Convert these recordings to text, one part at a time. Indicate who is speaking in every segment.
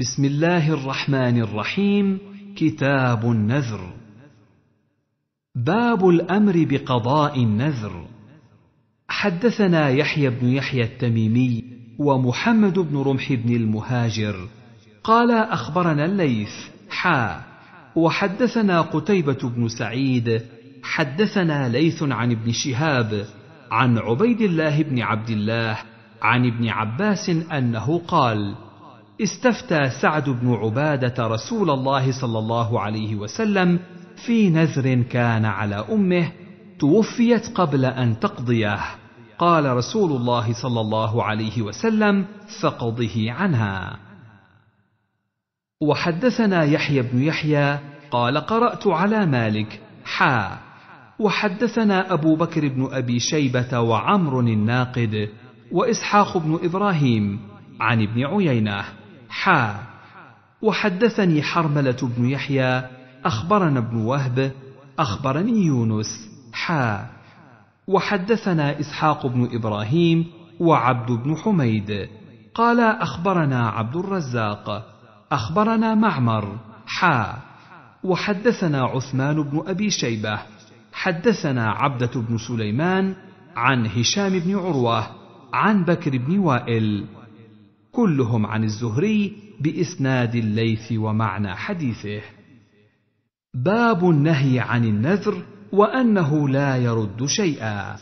Speaker 1: بسم الله الرحمن الرحيم كتاب النذر باب الامر بقضاء النذر حدثنا يحيى بن يحيى التميمي ومحمد بن رمح بن المهاجر قال اخبرنا الليث حا وحدثنا قتيبه بن سعيد حدثنا ليث عن ابن شهاب عن عبيد الله بن عبد الله عن ابن عباس انه قال استفتى سعد بن عباده رسول الله صلى الله عليه وسلم في نذر كان على امه توفيت قبل ان تقضيه قال رسول الله صلى الله عليه وسلم فقضه عنها وحدثنا يحيى بن يحيى قال قرات على مالك حا وحدثنا ابو بكر بن ابي شيبه وعمر الناقد واسحاق بن ابراهيم عن ابن عيينه حا وحدثني حرملة بن يحيى أخبرنا ابن وهب أخبرني يونس حا وحدثنا إسحاق بن إبراهيم وعبد بن حميد قال أخبرنا عبد الرزاق أخبرنا معمر حا وحدثنا عثمان بن أبي شيبة حدثنا عبدة بن سليمان عن هشام بن عروة عن بكر بن وائل كلهم عن الزهري بإسناد الليث ومعنى حديثه. باب النهي عن النذر وأنه لا يرد شيئا.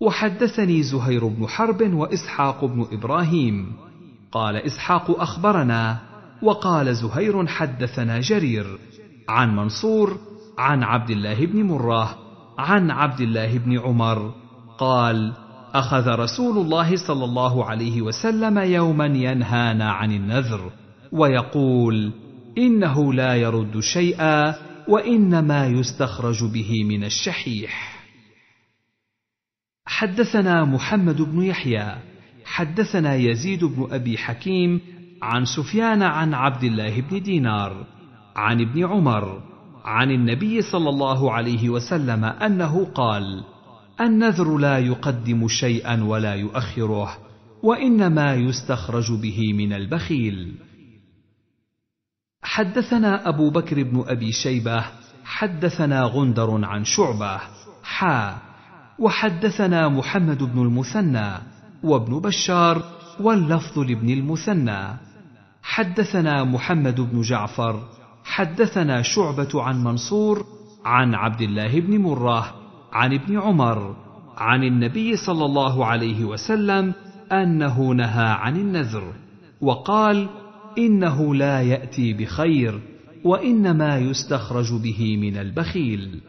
Speaker 1: وحدثني زهير بن حرب وإسحاق بن إبراهيم. قال إسحاق أخبرنا، وقال زهير حدثنا جرير عن منصور عن عبد الله بن مره عن عبد الله بن عمر قال: اخذ رسول الله صلى الله عليه وسلم يوما ينهانا عن النذر ويقول انه لا يرد شيئا وانما يستخرج به من الشحيح حدثنا محمد بن يحيى حدثنا يزيد بن ابي حكيم عن سفيان عن عبد الله بن دينار عن ابن عمر عن النبي صلى الله عليه وسلم انه قال النذر لا يقدم شيئا ولا يؤخره وانما يستخرج به من البخيل حدثنا ابو بكر بن ابي شيبه حدثنا غندر عن شعبه حا وحدثنا محمد بن المثنى وابن بشار واللفظ لابن المثنى حدثنا محمد بن جعفر حدثنا شعبه عن منصور عن عبد الله بن مره عن ابن عمر عن النبي صلى الله عليه وسلم انه نهى عن النذر وقال انه لا ياتي بخير وانما يستخرج به من البخيل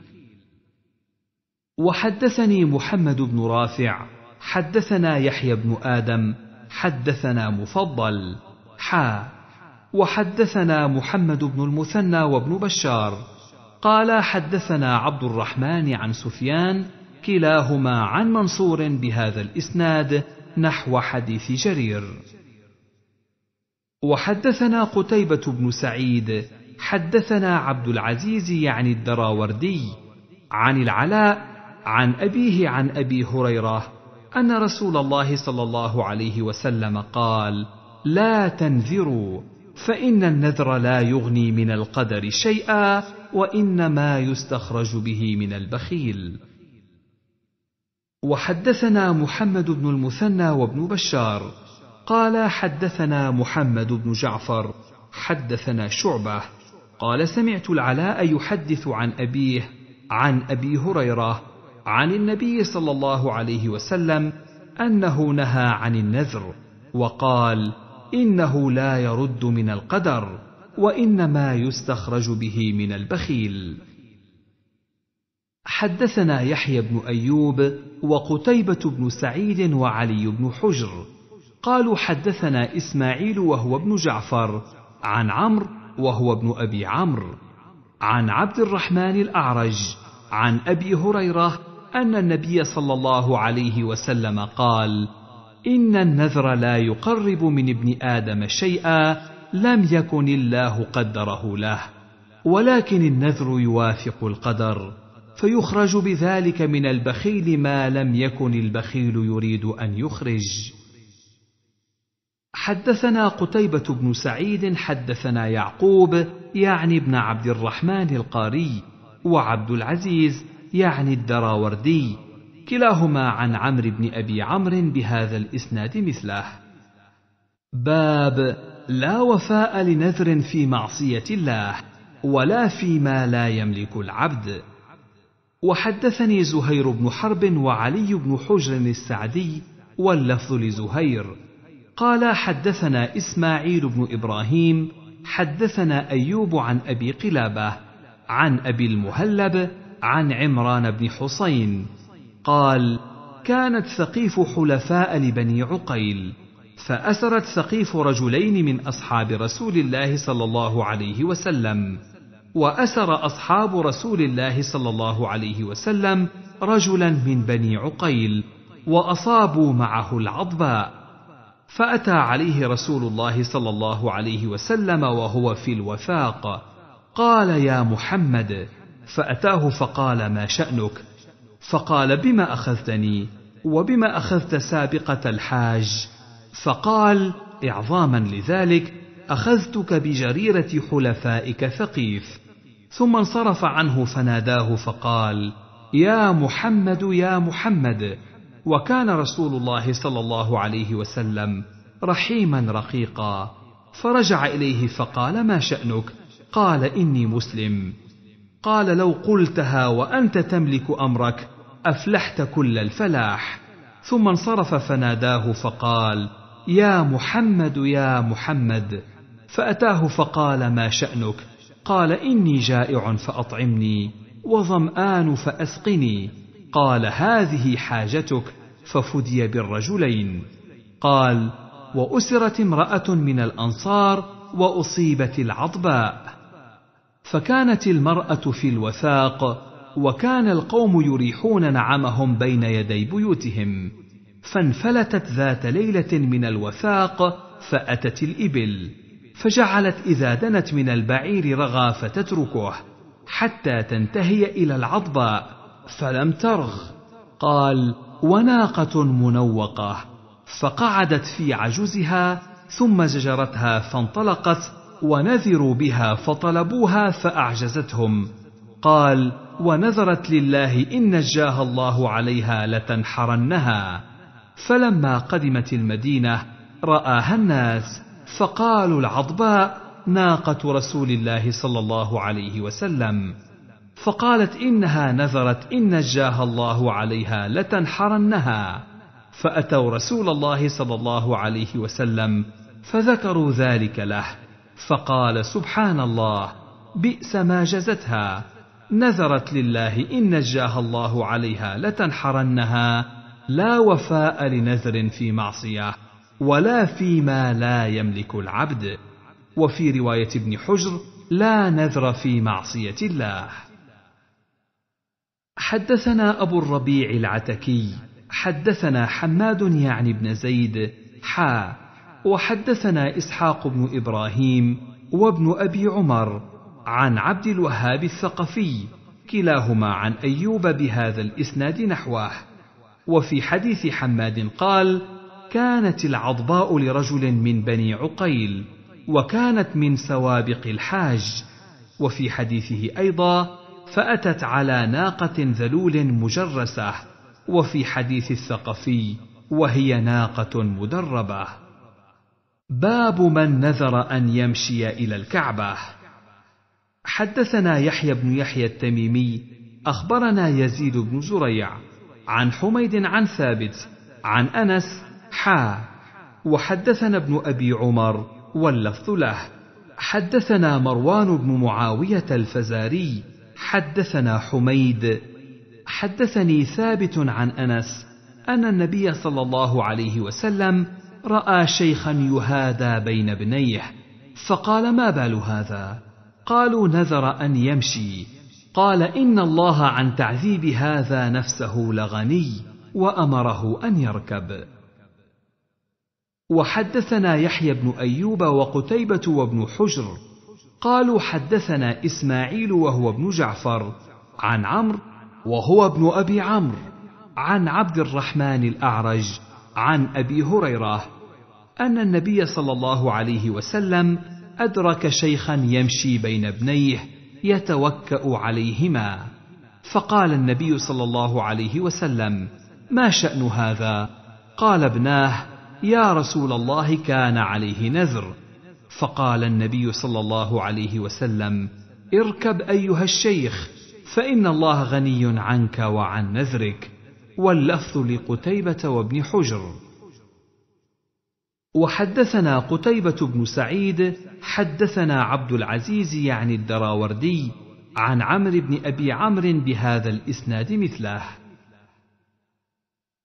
Speaker 1: وحدثني محمد بن رافع حدثنا يحيى بن ادم حدثنا مفضل حا وحدثنا محمد بن المثنى وابن بشار قال حدثنا عبد الرحمن عن سفيان كلاهما عن منصور بهذا الاسناد نحو حديث جرير وحدثنا قتيبه بن سعيد حدثنا عبد العزيز يعني الدراوردي عن العلاء عن ابيه عن ابي هريره ان رسول الله صلى الله عليه وسلم قال لا تنذروا فان النذر لا يغني من القدر شيئا وانما يستخرج به من البخيل وحدثنا محمد بن المثنى وابن بشار قال حدثنا محمد بن جعفر حدثنا شعبه قال سمعت العلاء يحدث عن ابيه عن ابي هريره عن النبي صلى الله عليه وسلم انه نهى عن النذر وقال انه لا يرد من القدر وانما يستخرج به من البخيل حدثنا يحيى بن ايوب وقتيبه بن سعيد وعلي بن حجر قالوا حدثنا اسماعيل وهو ابن جعفر عن عمرو وهو ابن ابي عمرو عن عبد الرحمن الاعرج عن ابي هريره ان النبي صلى الله عليه وسلم قال إن النذر لا يقرب من ابن آدم شيئا لم يكن الله قدره له ولكن النذر يوافق القدر فيخرج بذلك من البخيل ما لم يكن البخيل يريد أن يخرج حدثنا قتيبة بن سعيد حدثنا يعقوب يعني ابن عبد الرحمن القاري وعبد العزيز يعني الدراوردي كلاهما عن عمرو بن أبي عمرو بهذا الإسناد مثله باب لا وفاء لنذر في معصية الله ولا فيما لا يملك العبد وحدثني زهير بن حرب وعلي بن حجر السعدي واللفظ لزهير قال حدثنا اسماعيل بن ابراهيم حدثنا ايوب عن ابي قلابه عن ابي المهلب عن عمران بن حسين قال كانت ثقيف حلفاء لبني عقيل فاسرت ثقيف رجلين من اصحاب رسول الله صلى الله عليه وسلم واسر اصحاب رسول الله صلى الله عليه وسلم رجلا من بني عقيل واصابوا معه العضباء فاتى عليه رسول الله صلى الله عليه وسلم وهو في الوفاق قال يا محمد فاتاه فقال ما شانك فقال بما اخذتني وبما اخذت سابقه الحاج فقال اعظاما لذلك اخذتك بجريره حلفائك ثقيف ثم انصرف عنه فناداه فقال يا محمد يا محمد وكان رسول الله صلى الله عليه وسلم رحيما رقيقا فرجع اليه فقال ما شانك قال اني مسلم قال لو قلتها وانت تملك امرك افلحت كل الفلاح ثم انصرف فناداه فقال يا محمد يا محمد فاتاه فقال ما شانك قال اني جائع فاطعمني وظمان فاسقني قال هذه حاجتك ففدي بالرجلين قال واسرت امراه من الانصار واصيبت العضباء فكانت المراه في الوثاق وكان القوم يريحون نعمهم بين يدي بيوتهم فانفلتت ذات ليله من الوثاق فاتت الابل فجعلت اذا دنت من البعير رغى فتتركه حتى تنتهي الى العضباء فلم ترغ قال وناقه منوقه فقعدت في عجزها ثم زجرتها فانطلقت ونذروا بها فطلبوها فاعجزتهم قال ونذرت لله إن نجاها الله عليها لتنحرنها فلما قدمت المدينة رآها الناس فقالوا العضباء ناقة رسول الله صلى الله عليه وسلم فقالت إنها نذرت إن نجاها الله عليها لتنحرنها فأتوا رسول الله صلى الله عليه وسلم فذكروا ذلك له فقال سبحان الله بئس ما جزتها نذرت لله إن نجاها الله عليها لتنحرنها لا وفاء لنذر في معصية ولا فيما لا يملك العبد وفي رواية ابن حجر لا نذر في معصية الله حدثنا أبو الربيع العتكي حدثنا حماد يعني بن زيد حا وحدثنا إسحاق بن إبراهيم وابن أبي عمر عن عبد الوهاب الثقفي كلاهما عن أيوب بهذا الإسناد نحوه وفي حديث حماد قال كانت العضباء لرجل من بني عقيل وكانت من سوابق الحاج وفي حديثه أيضا فأتت على ناقة ذلول مجرسة وفي حديث الثقفي وهي ناقة مدربة باب من نذر أن يمشي إلى الكعبة حدثنا يحيى بن يحيى التميمي اخبرنا يزيد بن زريع عن حميد عن ثابت عن انس حا وحدثنا ابن ابي عمر واللفظ له حدثنا مروان بن معاويه الفزاري حدثنا حميد حدثني ثابت عن انس ان النبي صلى الله عليه وسلم راى شيخا يهادى بين ابنيه فقال ما بال هذا قالوا نذر ان يمشي قال ان الله عن تعذيب هذا نفسه لغني وامره ان يركب وحدثنا يحيى بن ايوب وقتيبه وابن حجر قالوا حدثنا اسماعيل وهو ابن جعفر عن عمرو وهو ابن ابي عمرو عن عبد الرحمن الاعرج عن ابي هريره ان النبي صلى الله عليه وسلم أدرك شيخا يمشي بين ابنيه يتوكأ عليهما فقال النبي صلى الله عليه وسلم ما شأن هذا قال ابناه يا رسول الله كان عليه نذر فقال النبي صلى الله عليه وسلم اركب أيها الشيخ فإن الله غني عنك وعن نذرك واللفظ لقتيبة وابن حجر وحدثنا قتيبة بن سعيد حدثنا عبد العزيز يعني الدراوردي عن عمرو بن أبي عمرو بهذا الإسناد مثله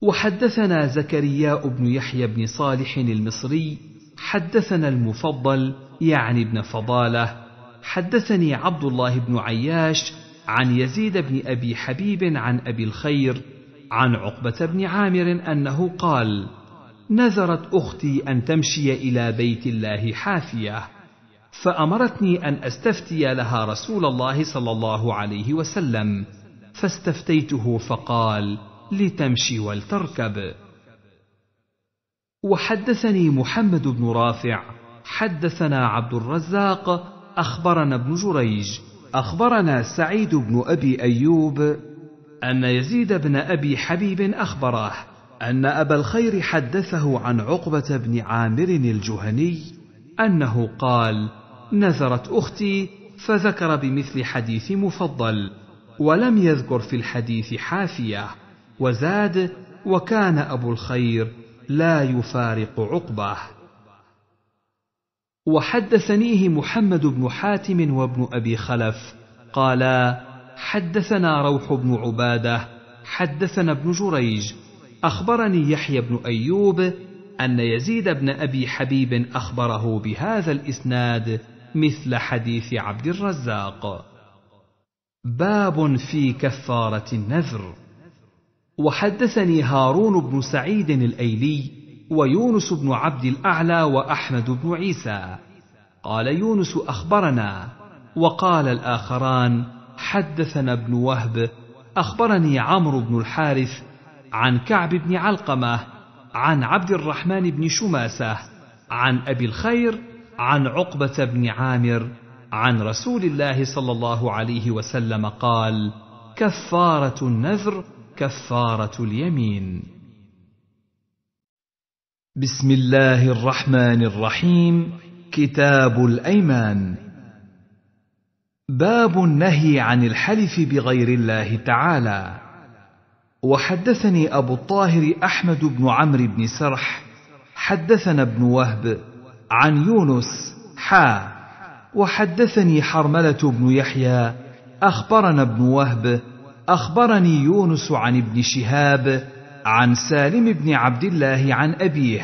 Speaker 1: وحدثنا زكرياء بن يحيى بن صالح المصري حدثنا المفضل يعني ابن فضاله حدثني عبد الله بن عياش عن يزيد بن ابي حبيب عن ابي الخير عن عقبه بن عامر انه قال نذرت اختي ان تمشي الى بيت الله حافيه فامرتني ان استفتي لها رسول الله صلى الله عليه وسلم فاستفتيته فقال لتمشي ولتركب وحدثني محمد بن رافع حدثنا عبد الرزاق اخبرنا ابن جريج اخبرنا سعيد بن ابي ايوب ان يزيد بن ابي حبيب اخبره ان ابا الخير حدثه عن عقبه بن عامر الجهني انه قال نذرت اختي فذكر بمثل حديث مفضل ولم يذكر في الحديث حافيه وزاد وكان ابو الخير لا يفارق عقبه وحدثنيه محمد بن حاتم وابن ابي خلف قالا حدثنا روح بن عباده حدثنا ابن جريج أخبرني يحيى بن أيوب أن يزيد بن أبي حبيب أخبره بهذا الإسناد مثل حديث عبد الرزاق. باب في كفارة النذر. وحدثني هارون بن سعيد الأيلي ويونس بن عبد الأعلى وأحمد بن عيسى. قال يونس أخبرنا، وقال الآخران: حدثنا ابن وهب، أخبرني عمرو بن الحارث عن كعب بن علقمه عن عبد الرحمن بن شماسه عن ابي الخير عن عقبه بن عامر عن رسول الله صلى الله عليه وسلم قال كفاره النذر كفاره اليمين بسم الله الرحمن الرحيم كتاب الايمان باب النهي عن الحلف بغير الله تعالى وحدثني أبو الطاهر أحمد بن عمرو بن سرح حدثنا ابن وهب عن يونس حا وحدثني حرملة بن يحيى أخبرنا ابن وهب أخبرني يونس عن ابن شهاب عن سالم بن عبد الله عن أبيه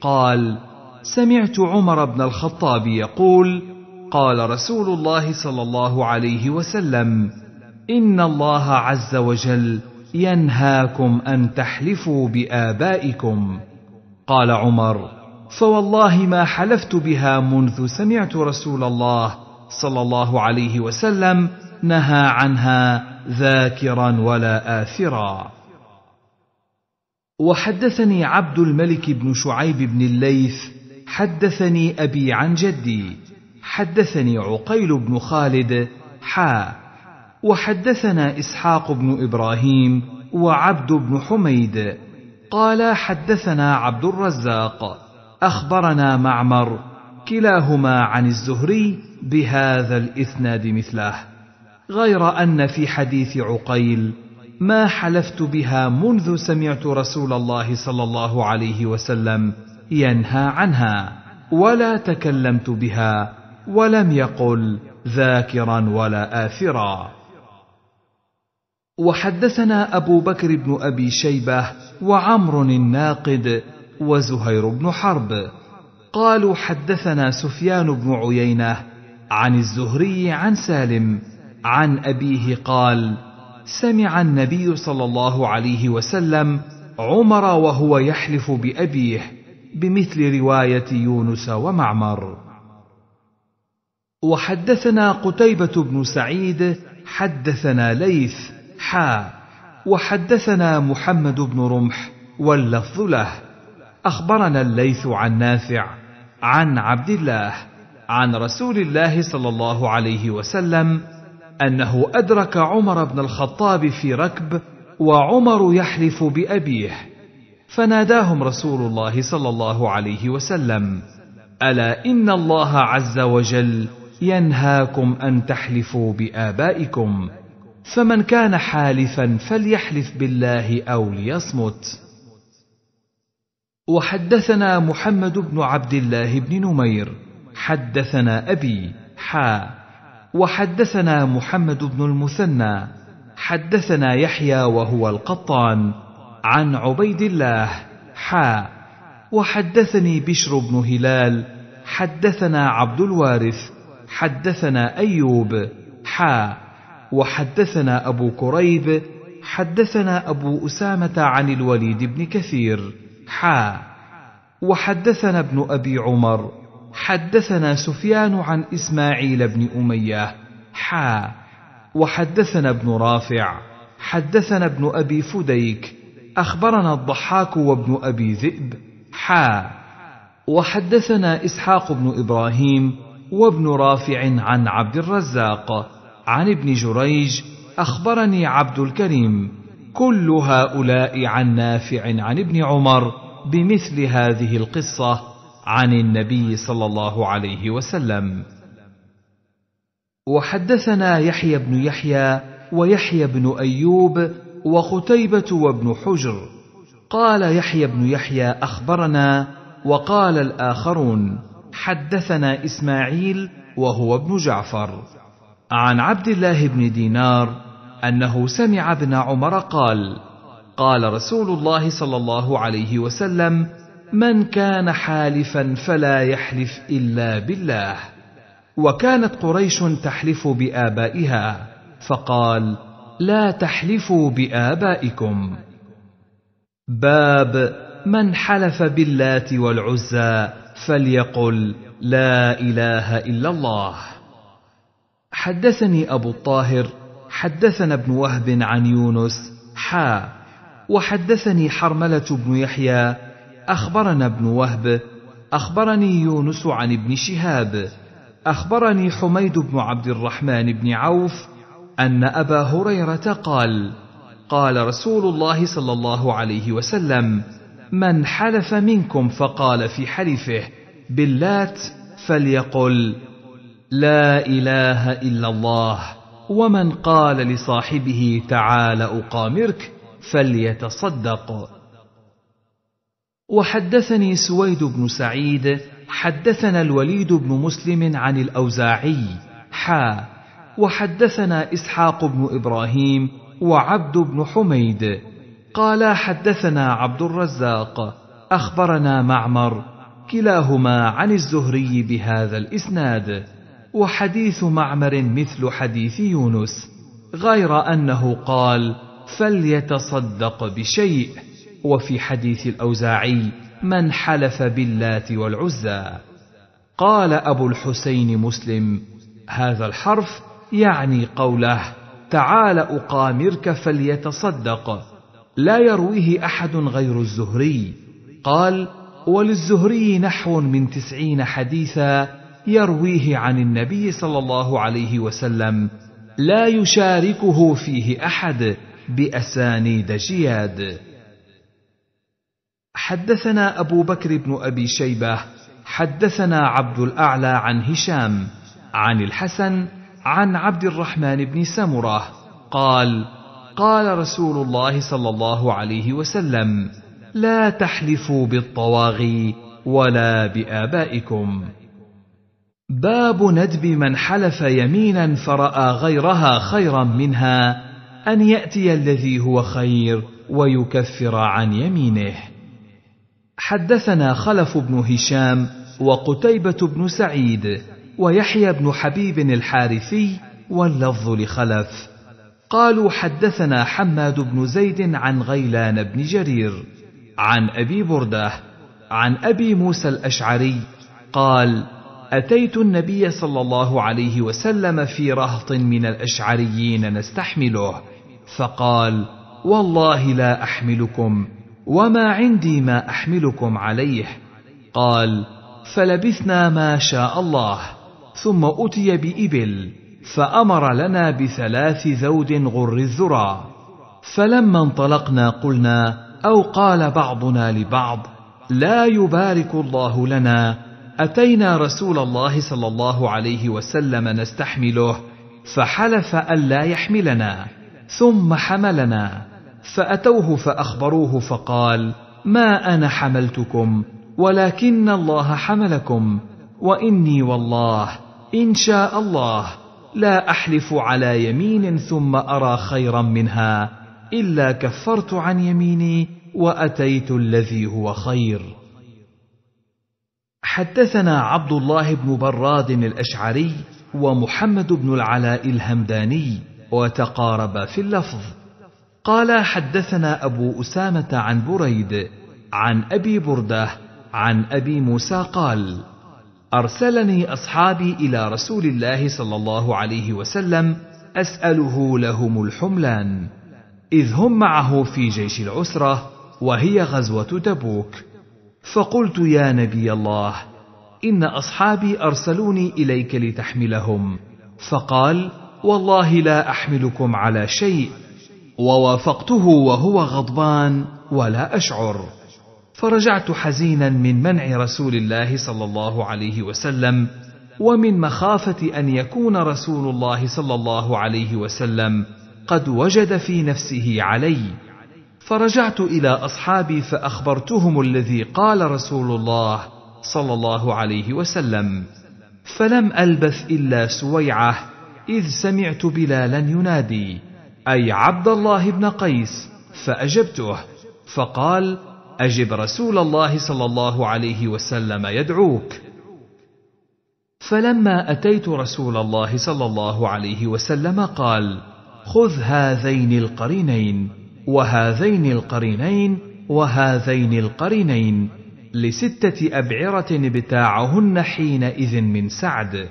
Speaker 1: قال سمعت عمر بن الخطاب يقول قال رسول الله صلى الله عليه وسلم إن الله عز وجل ينهاكم ان تحلفوا بابائكم قال عمر فوالله ما حلفت بها منذ سمعت رسول الله صلى الله عليه وسلم نهى عنها ذاكرا ولا اثرا وحدثني عبد الملك بن شعيب بن الليث حدثني ابي عن جدي حدثني عقيل بن خالد حا وحدثنا اسحاق بن ابراهيم وعبد بن حميد قالا حدثنا عبد الرزاق اخبرنا معمر كلاهما عن الزهري بهذا الاسناد مثله غير ان في حديث عقيل ما حلفت بها منذ سمعت رسول الله صلى الله عليه وسلم ينهى عنها ولا تكلمت بها ولم يقل ذاكرا ولا آثرا وحدثنا أبو بكر بن أبي شيبة وعمر الناقد وزهير بن حرب قالوا حدثنا سفيان بن عيينة عن الزهري عن سالم عن أبيه قال سمع النبي صلى الله عليه وسلم عمر وهو يحلف بأبيه بمثل رواية يونس ومعمر وحدثنا قتيبة بن سعيد حدثنا ليث حا وحدثنا محمد بن رمح واللفظ له اخبرنا الليث عن نافع عن عبد الله عن رسول الله صلى الله عليه وسلم انه ادرك عمر بن الخطاب في ركب وعمر يحلف بابيه فناداهم رسول الله صلى الله عليه وسلم الا ان الله عز وجل ينهاكم ان تحلفوا بابائكم فمن كان حالفا فليحلف بالله او ليصمت وحدثنا محمد بن عبد الله بن نمير حدثنا ابي حا وحدثنا محمد بن المثنى حدثنا يحيى وهو القطان عن عبيد الله حا وحدثني بشر بن هلال حدثنا عبد الوارث حدثنا ايوب حا وحدثنا أبو كريب حدثنا أبو أسامة عن الوليد بن كثير حا وحدثنا ابن أبي عمر حدثنا سفيان عن إسماعيل بن أمية حا وحدثنا ابن رافع حدثنا ابن أبي فديك أخبرنا الضحاك وابن أبي ذئب حا وحدثنا إسحاق بن إبراهيم وابن رافع عن عبد الرزاق عن ابن جريج اخبرني عبد الكريم كل هؤلاء عن نافع عن ابن عمر بمثل هذه القصه عن النبي صلى الله عليه وسلم وحدثنا يحيى بن يحيى ويحيى بن ايوب وقتيبه وابن حجر قال يحيى بن يحيى اخبرنا وقال الاخرون حدثنا اسماعيل وهو ابن جعفر عن عبد الله بن دينار انه سمع ابن عمر قال قال رسول الله صلى الله عليه وسلم من كان حالفا فلا يحلف الا بالله وكانت قريش تحلف بابائها فقال لا تحلفوا بابائكم باب من حلف باللات والعزى فليقل لا اله الا الله حدثني أبو الطاهر حدثنا ابن وهب عن يونس حا وحدثني حرملة بن يحيى أخبرنا ابن وهب أخبرني يونس عن ابن شهاب أخبرني حميد بن عبد الرحمن بن عوف أن أبا هريرة قال قال رسول الله صلى الله عليه وسلم من حلف منكم فقال في حلفه باللات فليقل لا اله الا الله ومن قال لصاحبه تعال اقامرك فليتصدق وحدثني سويد بن سعيد حدثنا الوليد بن مسلم عن الاوزاعي حا وحدثنا اسحاق بن ابراهيم وعبد بن حميد قالا حدثنا عبد الرزاق اخبرنا معمر كلاهما عن الزهري بهذا الاسناد وحديث معمر مثل حديث يونس غير انه قال فليتصدق بشيء وفي حديث الاوزاعي من حلف باللات والعزى قال ابو الحسين مسلم هذا الحرف يعني قوله تعال اقامرك فليتصدق لا يرويه احد غير الزهري قال وللزهري نحو من تسعين حديثا يرويه عن النبي صلى الله عليه وسلم لا يشاركه فيه احد باسانيد جياد حدثنا ابو بكر بن ابي شيبه حدثنا عبد الاعلى عن هشام عن الحسن عن عبد الرحمن بن سمره قال قال رسول الله صلى الله عليه وسلم لا تحلفوا بالطواغي ولا بابائكم باب ندب من حلف يمينا فراى غيرها خيرا منها ان ياتي الذي هو خير ويكفر عن يمينه حدثنا خلف بن هشام وقتيبه بن سعيد ويحيى بن حبيب الحارثي واللفظ لخلف قالوا حدثنا حماد بن زيد عن غيلان بن جرير عن ابي برده عن ابي موسى الاشعري قال اتيت النبي صلى الله عليه وسلم في رهط من الاشعريين نستحمله فقال والله لا احملكم وما عندي ما احملكم عليه قال فلبثنا ما شاء الله ثم اتي بابل فامر لنا بثلاث ذود غر الذرى فلما انطلقنا قلنا او قال بعضنا لبعض لا يبارك الله لنا اتينا رسول الله صلى الله عليه وسلم نستحمله فحلف الا يحملنا ثم حملنا فاتوه فاخبروه فقال ما انا حملتكم ولكن الله حملكم واني والله ان شاء الله لا احلف على يمين ثم ارى خيرا منها الا كفرت عن يميني واتيت الذي هو خير حدثنا عبد الله بن براد الاشعري ومحمد بن العلاء الهمداني وتقاربا في اللفظ قال حدثنا ابو اسامه عن بريد عن ابي برده عن ابي موسى قال ارسلني اصحابي الى رسول الله صلى الله عليه وسلم اساله لهم الحملان اذ هم معه في جيش العسره وهي غزوه تبوك فقلت يا نبي الله ان اصحابي ارسلوني اليك لتحملهم فقال والله لا احملكم على شيء ووافقته وهو غضبان ولا اشعر فرجعت حزينا من منع رسول الله صلى الله عليه وسلم ومن مخافه ان يكون رسول الله صلى الله عليه وسلم قد وجد في نفسه علي فرجعت الى اصحابي فاخبرتهم الذي قال رسول الله صلى الله عليه وسلم فلم البث الا سويعه اذ سمعت بلالا ينادي اي عبد الله بن قيس فاجبته فقال اجب رسول الله صلى الله عليه وسلم يدعوك فلما اتيت رسول الله صلى الله عليه وسلم قال خذ هذين القرينين وهذين القرينين وهذين القرينين لستة أبعرة بتاعهن حينئذ من سعد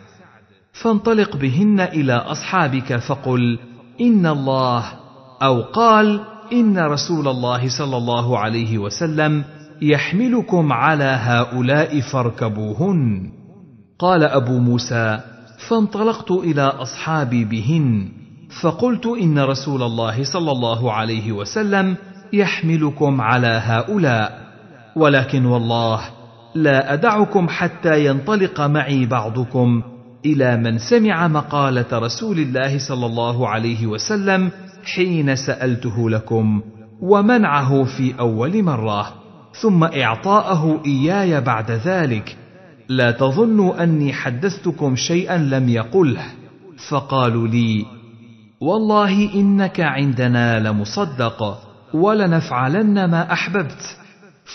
Speaker 1: فانطلق بهن إلى أصحابك فقل إن الله أو قال إن رسول الله صلى الله عليه وسلم يحملكم على هؤلاء فاركبوهن قال أبو موسى فانطلقت إلى أصحابي بهن فقلت ان رسول الله صلى الله عليه وسلم يحملكم على هؤلاء ولكن والله لا ادعكم حتى ينطلق معي بعضكم الى من سمع مقاله رسول الله صلى الله عليه وسلم حين سالته لكم ومنعه في اول مره ثم اعطاءه اياي بعد ذلك لا تظنوا اني حدثتكم شيئا لم يقله فقالوا لي والله انك عندنا لمصدق ولنفعلن ما احببت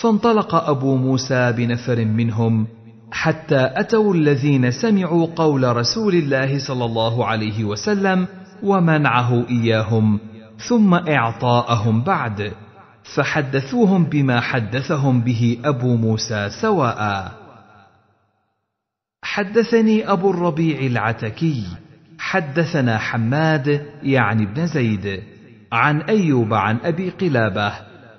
Speaker 1: فانطلق ابو موسى بنفر منهم حتى اتوا الذين سمعوا قول رسول الله صلى الله عليه وسلم ومنعه اياهم ثم اعطاءهم بعد فحدثوهم بما حدثهم به ابو موسى سواء حدثني ابو الربيع العتكي حدثنا حماد يعني بن زيد عن ايوب عن ابي قلابه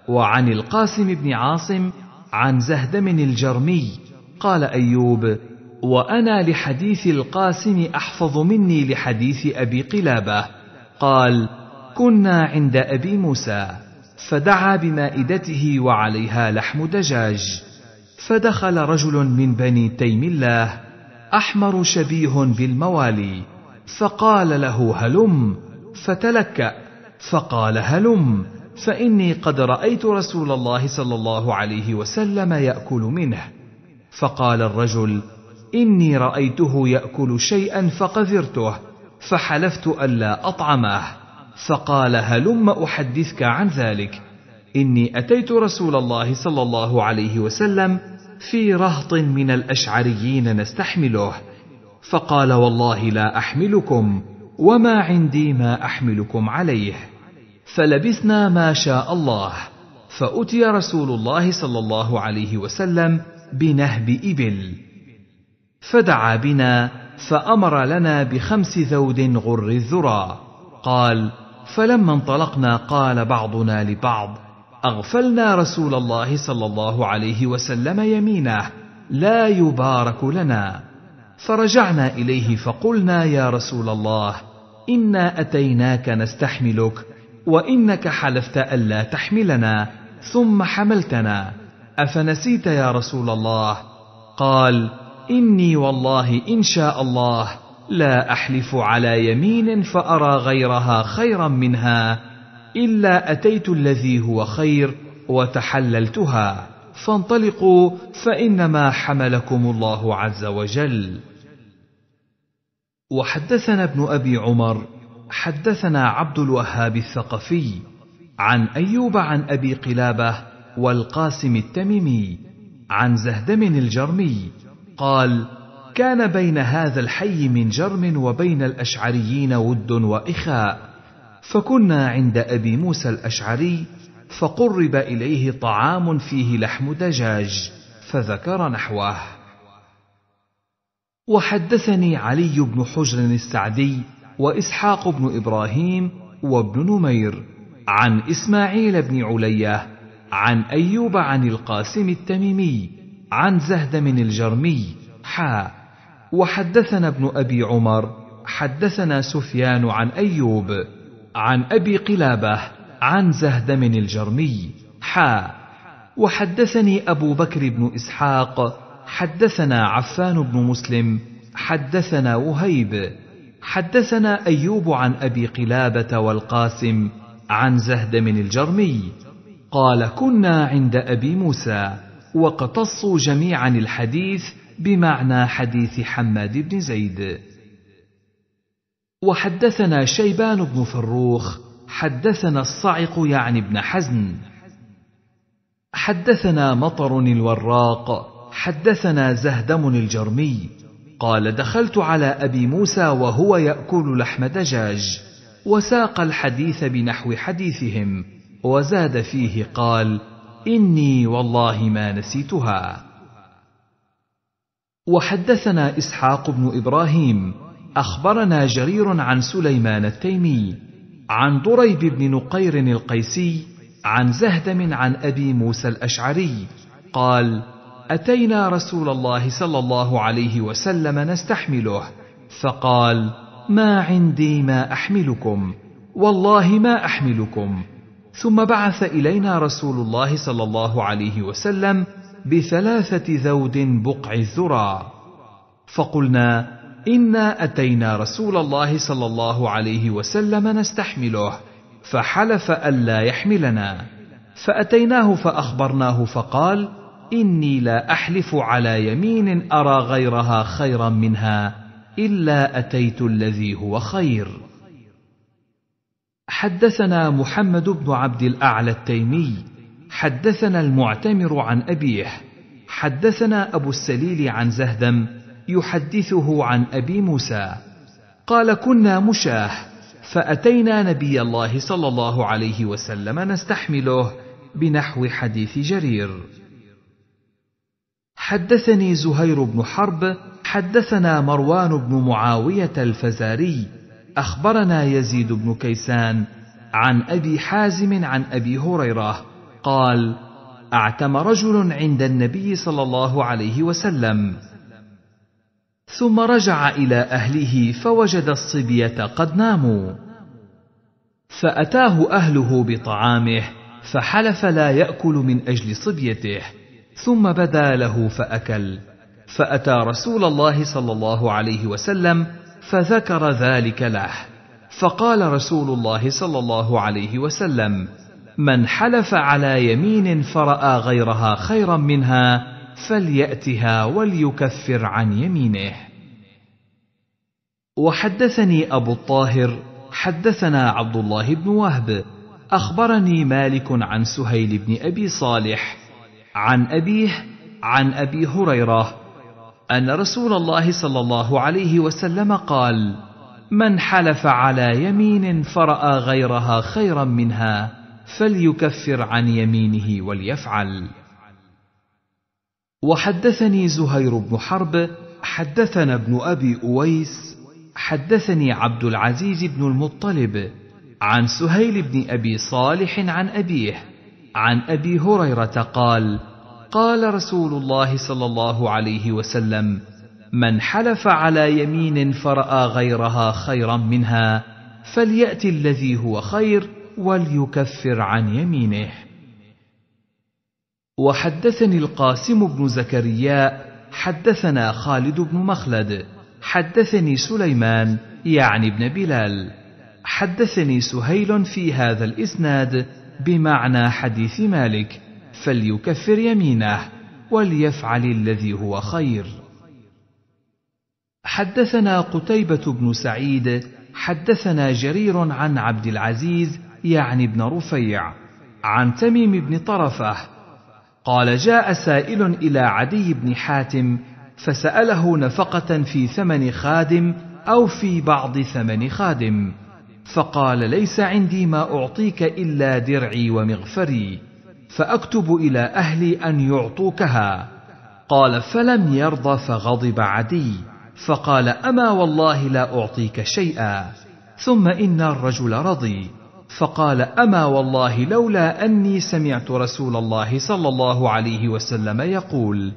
Speaker 1: وعن القاسم بن عاصم عن زهدم الجرمي قال ايوب وانا لحديث القاسم احفظ مني لحديث ابي قلابه قال كنا عند ابي موسى فدعا بمائدته وعليها لحم دجاج فدخل رجل من بني تيم الله احمر شبيه بالموالي فقال له هلم فتلكأ فقال هلم فاني قد رايت رسول الله صلى الله عليه وسلم ياكل منه فقال الرجل اني رايته ياكل شيئا فقذرته فحلفت الا اطعمه فقال هلم احدثك عن ذلك اني اتيت رسول الله صلى الله عليه وسلم في رهط من الاشعريين نستحمله فقال والله لا احملكم وما عندي ما احملكم عليه فلبثنا ما شاء الله فاتي رسول الله صلى الله عليه وسلم بنهب ابل فدعا بنا فامر لنا بخمس ذود غر الذرى قال فلما انطلقنا قال بعضنا لبعض اغفلنا رسول الله صلى الله عليه وسلم يمينه لا يبارك لنا فرجعنا اليه فقلنا يا رسول الله انا اتيناك نستحملك وانك حلفت الا تحملنا ثم حملتنا افنسيت يا رسول الله قال اني والله ان شاء الله لا احلف على يمين فارى غيرها خيرا منها الا اتيت الذي هو خير وتحللتها فانطلقوا فانما حملكم الله عز وجل وحدثنا ابن ابي عمر حدثنا عبد الوهاب الثقفي عن ايوب عن ابي قلابه والقاسم التميمي عن زهدم الجرمي قال كان بين هذا الحي من جرم وبين الاشعريين ود واخاء فكنا عند ابي موسى الاشعري فقرب اليه طعام فيه لحم دجاج فذكر نحوه وحدثني علي بن حجر السعدي واسحاق بن ابراهيم وابن نمير عن اسماعيل بن عليه عن ايوب عن القاسم التميمي عن زهدم الجرمي حا وحدثنا ابن ابي عمر حدثنا سفيان عن ايوب عن ابي قلابه عن زهدم الجرمي حا وحدثني ابو بكر بن اسحاق حدثنا عفان بن مسلم حدثنا وهيب حدثنا ايوب عن ابي قلابه والقاسم عن زهد من الجرمي قال كنا عند ابي موسى وقتصوا جميعا الحديث بمعنى حديث حماد بن زيد وحدثنا شيبان بن فروخ حدثنا الصعق يعني بن حزن حدثنا مطر الوراق حدثنا زهدم الجرمي قال دخلت على ابي موسى وهو ياكل لحم دجاج وساق الحديث بنحو حديثهم وزاد فيه قال اني والله ما نسيتها وحدثنا اسحاق بن ابراهيم اخبرنا جرير عن سليمان التيمي عن دريب بن نقير القيسي عن زهدم عن ابي موسى الاشعري قال اتينا رسول الله صلى الله عليه وسلم نستحمله فقال ما عندي ما احملكم والله ما احملكم ثم بعث الينا رسول الله صلى الله عليه وسلم بثلاثه ذود بقع الذرى فقلنا انا اتينا رسول الله صلى الله عليه وسلم نستحمله فحلف الا يحملنا فاتيناه فاخبرناه فقال اني لا احلف على يمين ارى غيرها خيرا منها الا اتيت الذي هو خير حدثنا محمد بن عبد الاعلى التيمي حدثنا المعتمر عن ابيه حدثنا ابو السليل عن زهدم يحدثه عن ابي موسى قال كنا مشاه فاتينا نبي الله صلى الله عليه وسلم نستحمله بنحو حديث جرير حدثني زهير بن حرب حدثنا مروان بن معاويه الفزاري اخبرنا يزيد بن كيسان عن ابي حازم عن ابي هريره قال اعتم رجل عند النبي صلى الله عليه وسلم ثم رجع الى اهله فوجد الصبيه قد ناموا فاتاه اهله بطعامه فحلف لا ياكل من اجل صبيته ثم بدا له فأكل فأتى رسول الله صلى الله عليه وسلم فذكر ذلك له فقال رسول الله صلى الله عليه وسلم من حلف على يمين فراى غيرها خيرا منها فلياتها وليكفر عن يمينه وحدثني ابو الطاهر حدثنا عبد الله بن وهب اخبرني مالك عن سهيل بن ابي صالح عن أبيه عن أبي هريرة أن رسول الله صلى الله عليه وسلم قال: من حلف على يمين فرأى غيرها خيرا منها فليكفر عن يمينه وليفعل. وحدثني زهير بن حرب حدثنا ابن ابي اويس حدثني عبد العزيز بن المطلب عن سهيل بن ابي صالح عن ابيه عن ابي هريره قال قال رسول الله صلى الله عليه وسلم من حلف على يمين فراى غيرها خيرا منها فليات الذي هو خير وليكفر عن يمينه وحدثني القاسم بن زكريا حدثنا خالد بن مخلد حدثني سليمان يعني ابن بلال حدثني سهيل في هذا الاسناد بمعنى حديث مالك فليكفر يمينه وليفعل الذي هو خير حدثنا قتيبه بن سعيد حدثنا جرير عن عبد العزيز يعني بن رفيع عن تميم بن طرفه قال جاء سائل الى عدي بن حاتم فساله نفقه في ثمن خادم او في بعض ثمن خادم فقال ليس عندي ما اعطيك الا درعي ومغفري فاكتب الى اهلي ان يعطوكها قال فلم يرضى فغضب عدي فقال اما والله لا اعطيك شيئا ثم ان الرجل رضي فقال اما والله لولا اني سمعت رسول الله صلى الله عليه وسلم يقول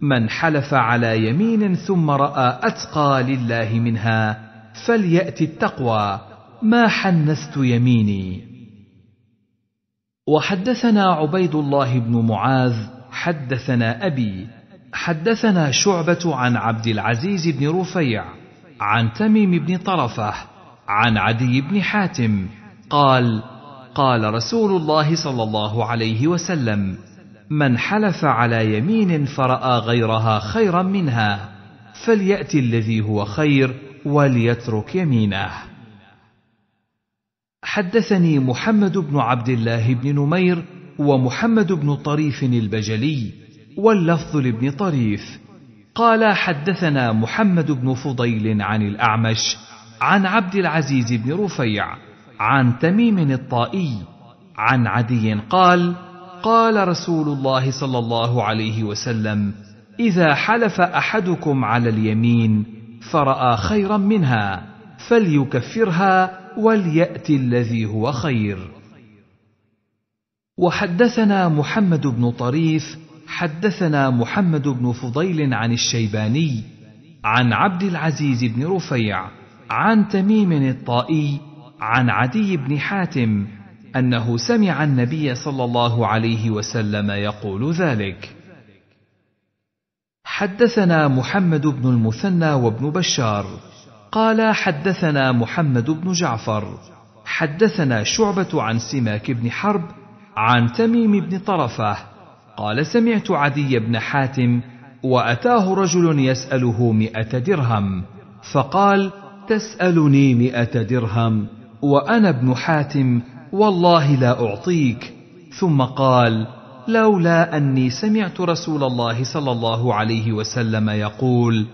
Speaker 1: من حلف على يمين ثم راى اتقى لله منها فليات التقوى ما حنست يميني وحدثنا عبيد الله بن معاذ حدثنا ابي حدثنا شعبه عن عبد العزيز بن رفيع عن تميم بن طرفه عن عدي بن حاتم قال قال رسول الله صلى الله عليه وسلم من حلف على يمين فراى غيرها خيرا منها فليات الذي هو خير وليترك يمينه حدثني محمد بن عبد الله بن نمير ومحمد بن طريف البجلي واللفظ لابن طريف قال حدثنا محمد بن فضيل عن الاعمش عن عبد العزيز بن رفيع عن تميم الطائي عن عدي قال قال رسول الله صلى الله عليه وسلم اذا حلف احدكم على اليمين فراى خيرا منها فليكفرها وليات الذي هو خير وحدثنا محمد بن طريف حدثنا محمد بن فضيل عن الشيباني عن عبد العزيز بن رفيع عن تميم الطائي عن عدي بن حاتم انه سمع النبي صلى الله عليه وسلم يقول ذلك حدثنا محمد بن المثنى وابن بشار قال حدثنا محمد بن جعفر حدثنا شعبة عن سماك بن حرب عن تميم بن طرفة قال سمعت عدي بن حاتم وأتاه رجل يسأله مئة درهم فقال تسألني مئة درهم وأنا ابن حاتم والله لا أعطيك ثم قال لولا أني سمعت رسول الله صلى الله عليه وسلم يقول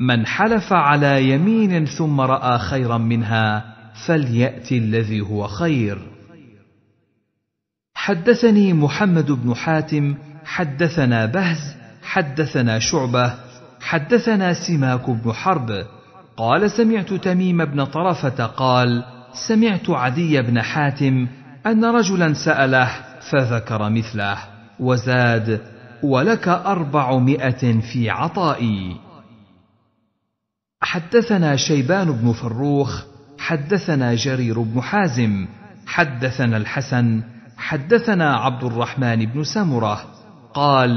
Speaker 1: من حلف على يمين ثم راى خيرا منها فليات الذي هو خير حدثني محمد بن حاتم حدثنا بهز حدثنا شعبه حدثنا سماك بن حرب قال سمعت تميم بن طرفه قال سمعت عدي بن حاتم ان رجلا ساله فذكر مثله وزاد ولك اربعمائه في عطائي حدثنا شيبان بن فروخ حدثنا جرير بن حازم حدثنا الحسن حدثنا عبد الرحمن بن سمره قال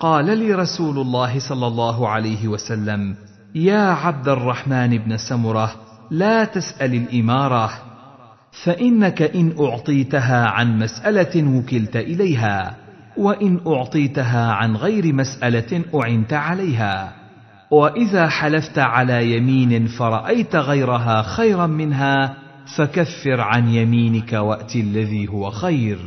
Speaker 1: قال لي رسول الله صلى الله عليه وسلم يا عبد الرحمن بن سمره لا تسال الاماره فانك ان اعطيتها عن مساله وكلت اليها وان اعطيتها عن غير مساله اعنت عليها واذا حلفت على يمين فرايت غيرها خيرا منها فكفر عن يمينك وات الذي هو خير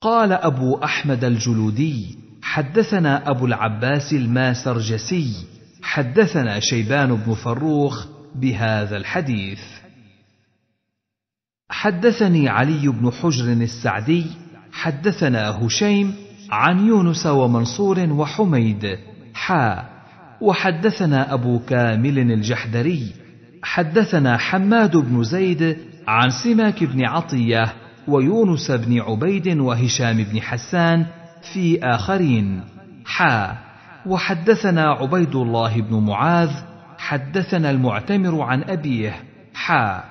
Speaker 1: قال ابو احمد الجلودي حدثنا ابو العباس الماسرجسي حدثنا شيبان بن فروخ بهذا الحديث حدثني علي بن حجر السعدي حدثنا هشيم عن يونس ومنصور وحميد حا وحدثنا أبو كامل الجحدري حدثنا حماد بن زيد عن سماك بن عطية ويونس بن عبيد وهشام بن حسان في آخرين حا وحدثنا عبيد الله بن معاذ حدثنا المعتمر عن أبيه حا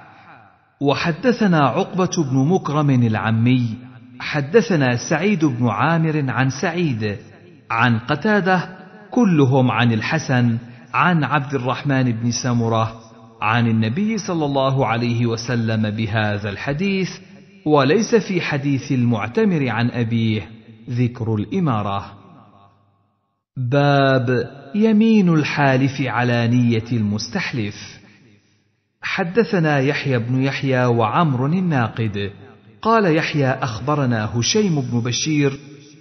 Speaker 1: وحدثنا عقبة بن مكرم العمي حدثنا سعيد بن عامر عن سعيد عن قتاده كلهم عن الحسن عن عبد الرحمن بن سمره عن النبي صلى الله عليه وسلم بهذا الحديث وليس في حديث المعتمر عن ابيه ذكر الاماره باب يمين الحالف على نيه المستحلف حدثنا يحيى بن يحيى وعمر الناقد قال يحيى اخبرنا هشيم بن بشير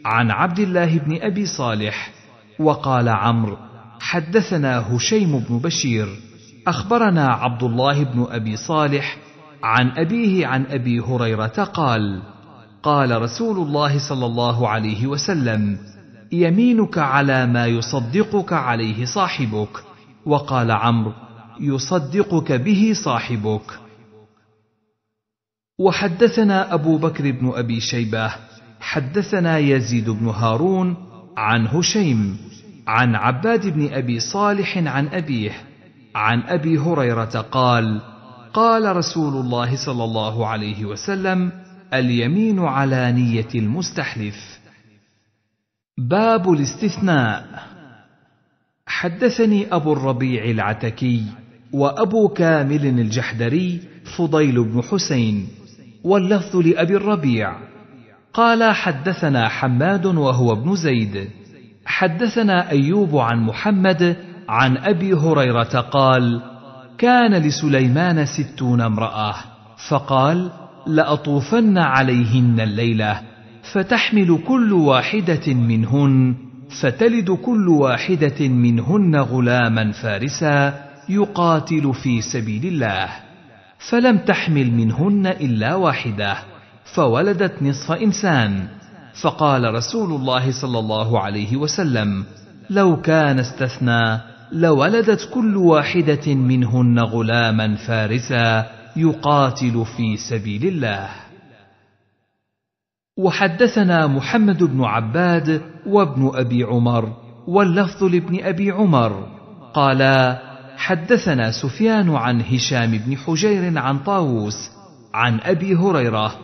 Speaker 1: عن عبد الله بن ابي صالح وقال عمرو حدثنا هشيم بن بشير اخبرنا عبد الله بن ابي صالح عن ابيه عن ابي هريره قال قال رسول الله صلى الله عليه وسلم يمينك على ما يصدقك عليه صاحبك وقال عمرو يصدقك به صاحبك وحدثنا ابو بكر بن ابي شيبه حدثنا يزيد بن هارون عن هشيم عن عباد بن ابي صالح عن ابيه عن ابي هريره قال قال رسول الله صلى الله عليه وسلم اليمين على نيه المستحلف باب الاستثناء حدثني ابو الربيع العتكي وابو كامل الجحدري فضيل بن حسين واللفظ لابي الربيع قال حدثنا حماد وهو ابن زيد حدثنا ايوب عن محمد عن ابي هريره قال كان لسليمان ستون امراه فقال لاطوفن عليهن الليله فتحمل كل واحده منهن فتلد كل واحده منهن غلاما فارسا يقاتل في سبيل الله فلم تحمل منهن الا واحده فولدت نصف انسان فقال رسول الله صلى الله عليه وسلم لو كان استثنى لولدت كل واحده منهن غلاما فارسا يقاتل في سبيل الله وحدثنا محمد بن عباد وابن ابي عمر واللفظ لابن ابي عمر قالا حدثنا سفيان عن هشام بن حجير عن طاووس عن ابي هريره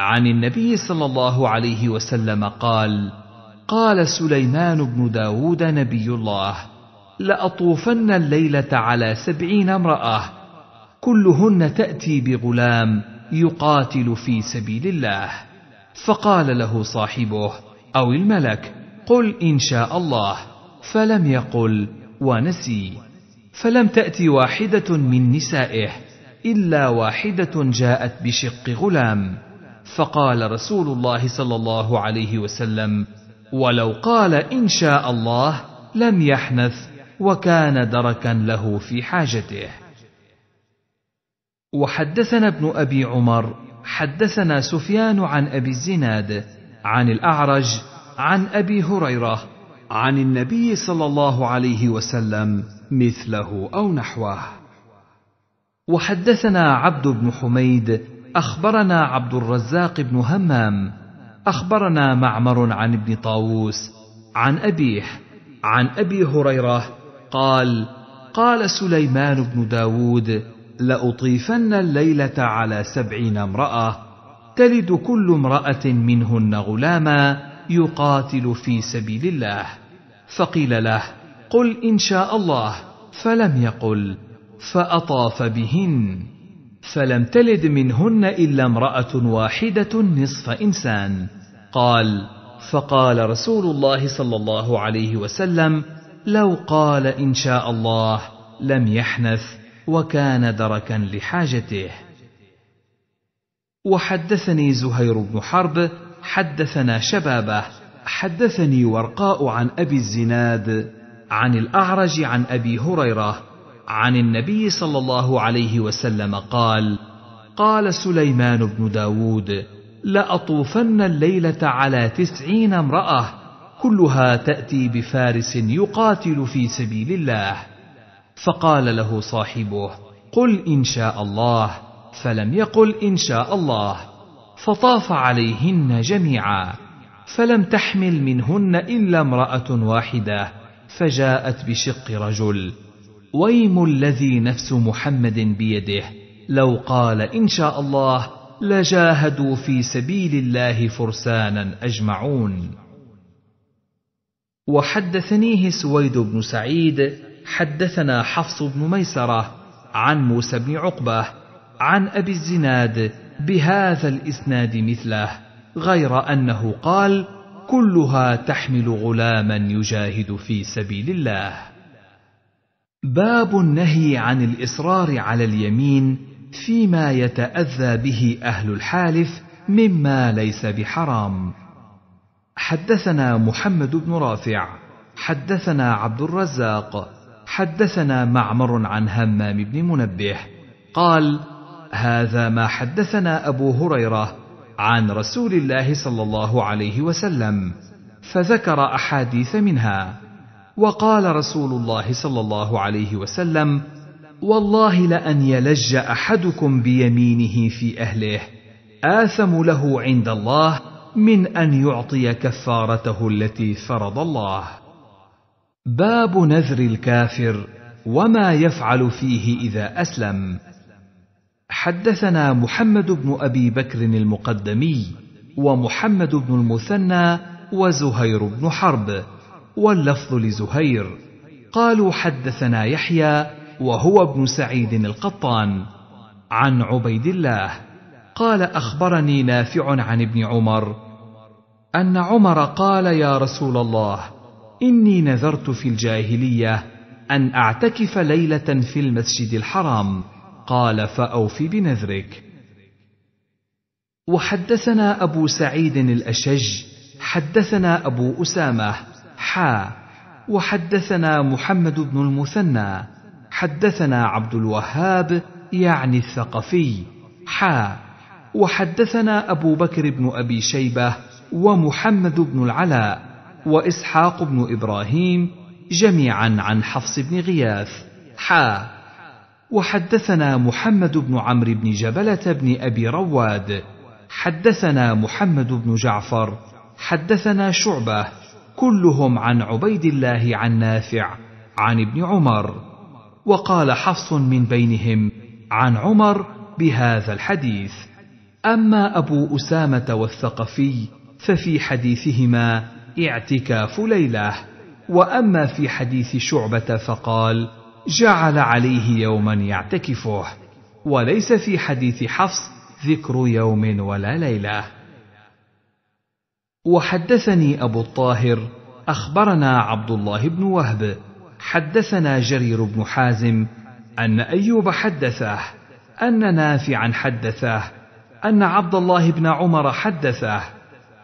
Speaker 1: عن النبي صلى الله عليه وسلم قال قال سليمان بن داود نبي الله لأطوفن الليلة على سبعين امرأة كلهن تأتي بغلام يقاتل في سبيل الله فقال له صاحبه أو الملك قل إن شاء الله فلم يقل ونسي فلم تأت واحدة من نسائه إلا واحدة جاءت بشق غلام فقال رسول الله صلى الله عليه وسلم ولو قال ان شاء الله لم يحنث وكان دركا له في حاجته وحدثنا ابن ابي عمر حدثنا سفيان عن ابي الزناد عن الاعرج عن ابي هريره عن النبي صلى الله عليه وسلم مثله او نحوه وحدثنا عبد بن حميد اخبرنا عبد الرزاق بن همام اخبرنا معمر عن ابن طاووس عن ابيه عن ابي هريره قال قال سليمان بن داود لاطيفن الليله على سبعين امراه تلد كل امراه منهن غلاما يقاتل في سبيل الله فقيل له قل ان شاء الله فلم يقل فاطاف بهن فلم تلد منهن إلا امرأة واحدة نصف إنسان قال فقال رسول الله صلى الله عليه وسلم لو قال إن شاء الله لم يحنث وكان دركا لحاجته وحدثني زهير بن حرب حدثنا شبابه حدثني ورقاء عن ابي الزناد عن الاعرج عن ابي هريره عن النبي صلى الله عليه وسلم قال قال سليمان بن داود لأطوفن الليلة على تسعين امرأة كلها تأتي بفارس يقاتل في سبيل الله فقال له صاحبه قل إن شاء الله فلم يقل إن شاء الله فطاف عليهن جميعا فلم تحمل منهن إلا امرأة واحدة فجاءت بشق رجل ويم الذي نفس محمد بيده لو قال ان شاء الله لجاهدوا في سبيل الله فرسانا اجمعون وحدثنيه سويد بن سعيد حدثنا حفص بن ميسره عن موسى بن عقبه عن ابي الزناد بهذا الاسناد مثله غير انه قال كلها تحمل غلاما يجاهد في سبيل الله باب النهي عن الاصرار على اليمين فيما يتاذى به اهل الحالف مما ليس بحرام حدثنا محمد بن رافع حدثنا عبد الرزاق حدثنا معمر عن همام بن منبه قال هذا ما حدثنا ابو هريره عن رسول الله صلى الله عليه وسلم فذكر احاديث منها وقال رسول الله صلى الله عليه وسلم والله لان يلج احدكم بيمينه في اهله اثم له عند الله من ان يعطي كفارته التي فرض الله باب نذر الكافر وما يفعل فيه اذا اسلم حدثنا محمد بن ابي بكر المقدمي ومحمد بن المثنى وزهير بن حرب واللفظ لزهير قالوا حدثنا يحيى وهو ابن سعيد القطان عن عبيد الله قال اخبرني نافع عن ابن عمر ان عمر قال يا رسول الله اني نذرت في الجاهليه ان اعتكف ليله في المسجد الحرام قال فاوف بنذرك وحدثنا ابو سعيد الاشج حدثنا ابو اسامه حا وحدثنا محمد بن المثنى حدثنا عبد الوهاب يعني الثقفي حا وحدثنا أبو بكر بن أبي شيبة ومحمد بن العلاء وإسحاق بن إبراهيم جميعا عن حفص بن غياث حا وحدثنا محمد بن عمرو بن جبلة بن أبي رواد حدثنا محمد بن جعفر حدثنا شعبة كلهم عن عبيد الله عن نافع عن ابن عمر وقال حفص من بينهم عن عمر بهذا الحديث اما ابو اسامه والثقفي ففي حديثهما اعتكاف ليله واما في حديث شعبه فقال جعل عليه يوما يعتكفه وليس في حديث حفص ذكر يوم ولا ليله وحدثني ابو الطاهر اخبرنا عبد الله بن وهب حدثنا جرير بن حازم ان ايوب حدثه ان نافعا حدثه ان عبد الله بن عمر حدثه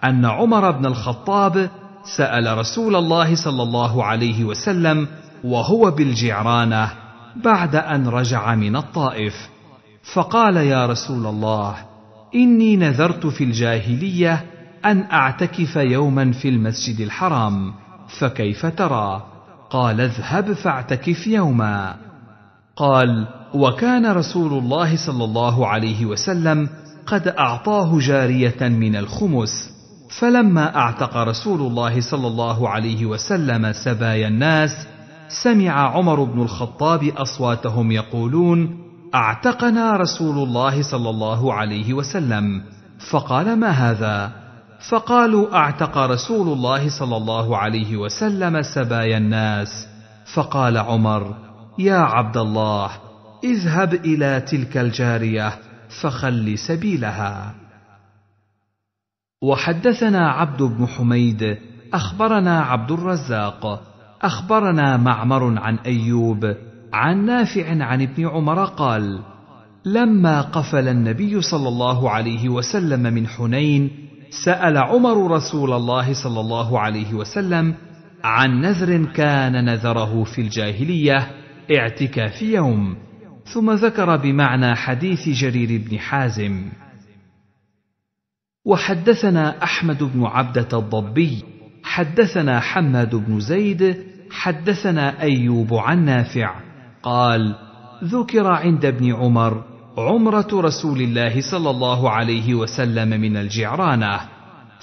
Speaker 1: ان عمر بن الخطاب سال رسول الله صلى الله عليه وسلم وهو بالجعرانه بعد ان رجع من الطائف فقال يا رسول الله اني نذرت في الجاهليه ان اعتكف يوما في المسجد الحرام فكيف ترى قال اذهب فاعتكف يوما قال وكان رسول الله صلى الله عليه وسلم قد اعطاه جاريه من الخمس فلما اعتق رسول الله صلى الله عليه وسلم سبايا الناس سمع عمر بن الخطاب اصواتهم يقولون اعتقنا رسول الله صلى الله عليه وسلم فقال ما هذا فقالوا اعتق رسول الله صلى الله عليه وسلم سبايا الناس فقال عمر يا عبد الله اذهب الى تلك الجاريه فخل سبيلها وحدثنا عبد بن حميد اخبرنا عبد الرزاق اخبرنا معمر عن ايوب عن نافع عن ابن عمر قال لما قفل النبي صلى الله عليه وسلم من حنين سأل عمر رسول الله صلى الله عليه وسلم عن نذر كان نذره في الجاهلية اعتكاف يوم، ثم ذكر بمعنى حديث جرير بن حازم. وحدثنا أحمد بن عبدة الضبي، حدثنا حماد بن زيد، حدثنا أيوب عن نافع، قال: ذكر عند ابن عمر عمرة رسول الله صلى الله عليه وسلم من الجعرانة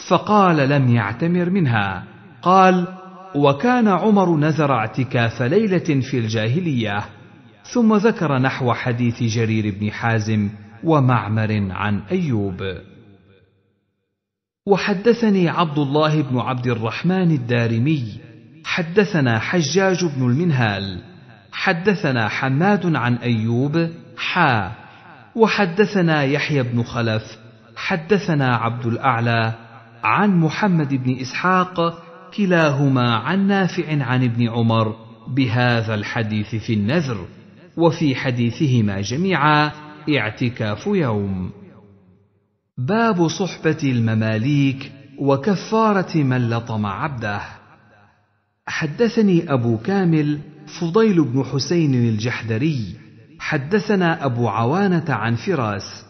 Speaker 1: فقال لم يعتمر منها قال وكان عمر نذر اعتكاف ليلة في الجاهلية ثم ذكر نحو حديث جرير بن حازم ومعمر عن أيوب وحدثني عبد الله بن عبد الرحمن الدارمي حدثنا حجاج بن المنهال حدثنا حماد عن أيوب حا وحدثنا يحيى بن خلف حدثنا عبد الاعلى عن محمد بن اسحاق كلاهما عن نافع عن ابن عمر بهذا الحديث في النذر وفي حديثهما جميعا اعتكاف يوم باب صحبه المماليك وكفاره من لطم عبده حدثني ابو كامل فضيل بن حسين الجحدري حدثنا ابو عوانه عن فراس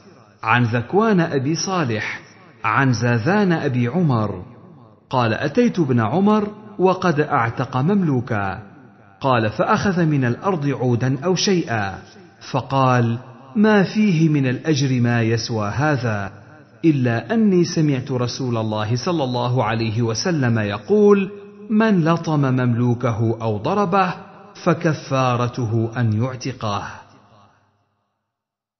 Speaker 1: عن ذكوان ابي صالح عن زاذان ابي عمر قال اتيت ابن عمر وقد اعتق مملوكا قال فاخذ من الارض عودا او شيئا فقال ما فيه من الاجر ما يسوى هذا الا اني سمعت رسول الله صلى الله عليه وسلم يقول من لطم مملوكه او ضربه فكفارته ان يعتقاه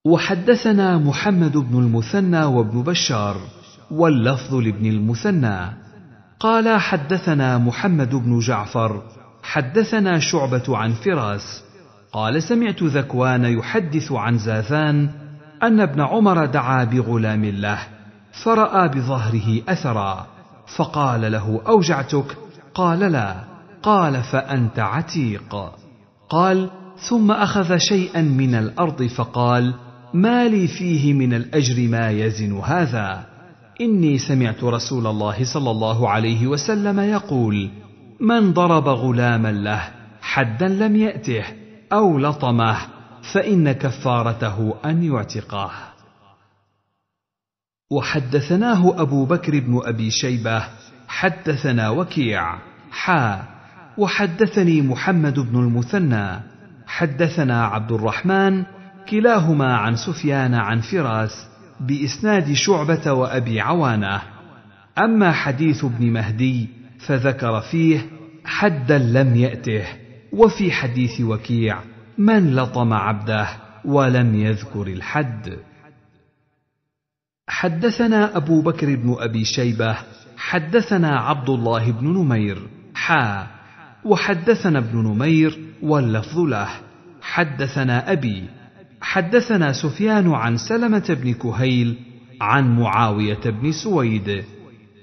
Speaker 1: وحدثنا محمد بن المثنى وابن بشار واللفظ لابن المثنى قال حدثنا محمد بن جعفر حدثنا شعبه عن فراس قال سمعت ذكوان يحدث عن زاثان ان ابن عمر دعا بغلام له فراى بظهره اثرا فقال له اوجعتك قال لا قال فانت عتيق قال ثم اخذ شيئا من الارض فقال ما لي فيه من الاجر ما يزن هذا اني سمعت رسول الله صلى الله عليه وسلم يقول من ضرب غلاما له حدا لم ياته او لطمه فان كفارته ان يعتقاه وحدثناه ابو بكر بن ابي شيبه حدثنا وكيع حا وحدثني محمد بن المثنى حدثنا عبد الرحمن كلاهما عن سفيان عن فراس باسناد شعبه وابي عوانه اما حديث ابن مهدي فذكر فيه حدا لم ياته وفي حديث وكيع من لطم عبده ولم يذكر الحد حدثنا ابو بكر بن ابي شيبه حدثنا عبد الله بن نمير حا وحدثنا ابن نمير واللفظ له حدثنا ابي حدثنا سفيان عن سلمه بن كهيل عن معاويه بن سويد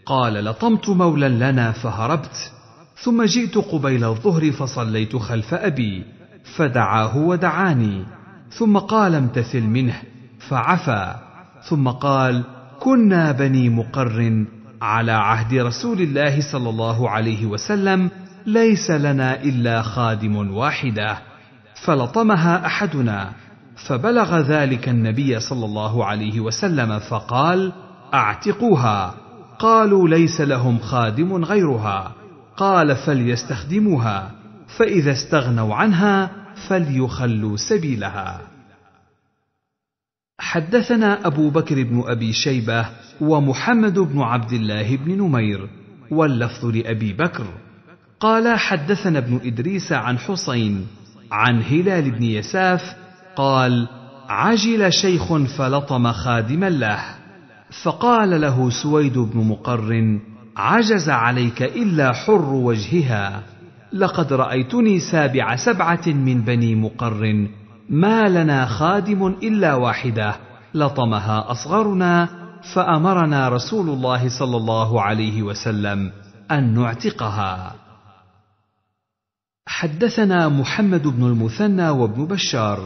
Speaker 1: قال لطمت مولا لنا فهربت ثم جئت قبيل الظهر فصليت خلف ابي فدعاه ودعاني ثم قال امتثل منه فعفى ثم قال كنا بني مقر على عهد رسول الله صلى الله عليه وسلم ليس لنا الا خادم واحده فلطمها احدنا فبلغ ذلك النبي صلى الله عليه وسلم فقال اعتقوها قالوا ليس لهم خادم غيرها قال فليستخدموها فاذا استغنوا عنها فليخلوا سبيلها حدثنا ابو بكر بن ابي شيبه ومحمد بن عبد الله بن نمير واللفظ لابي بكر قال حدثنا ابن ادريس عن حسين عن هلال بن يساف قال عجل شيخ فلطم خادما له فقال له سويد بن مقر عجز عليك الا حر وجهها لقد رايتني سابع سبعه من بني مقر ما لنا خادم الا واحده لطمها اصغرنا فامرنا رسول الله صلى الله عليه وسلم ان نعتقها حدثنا محمد بن المثنى وابن بشار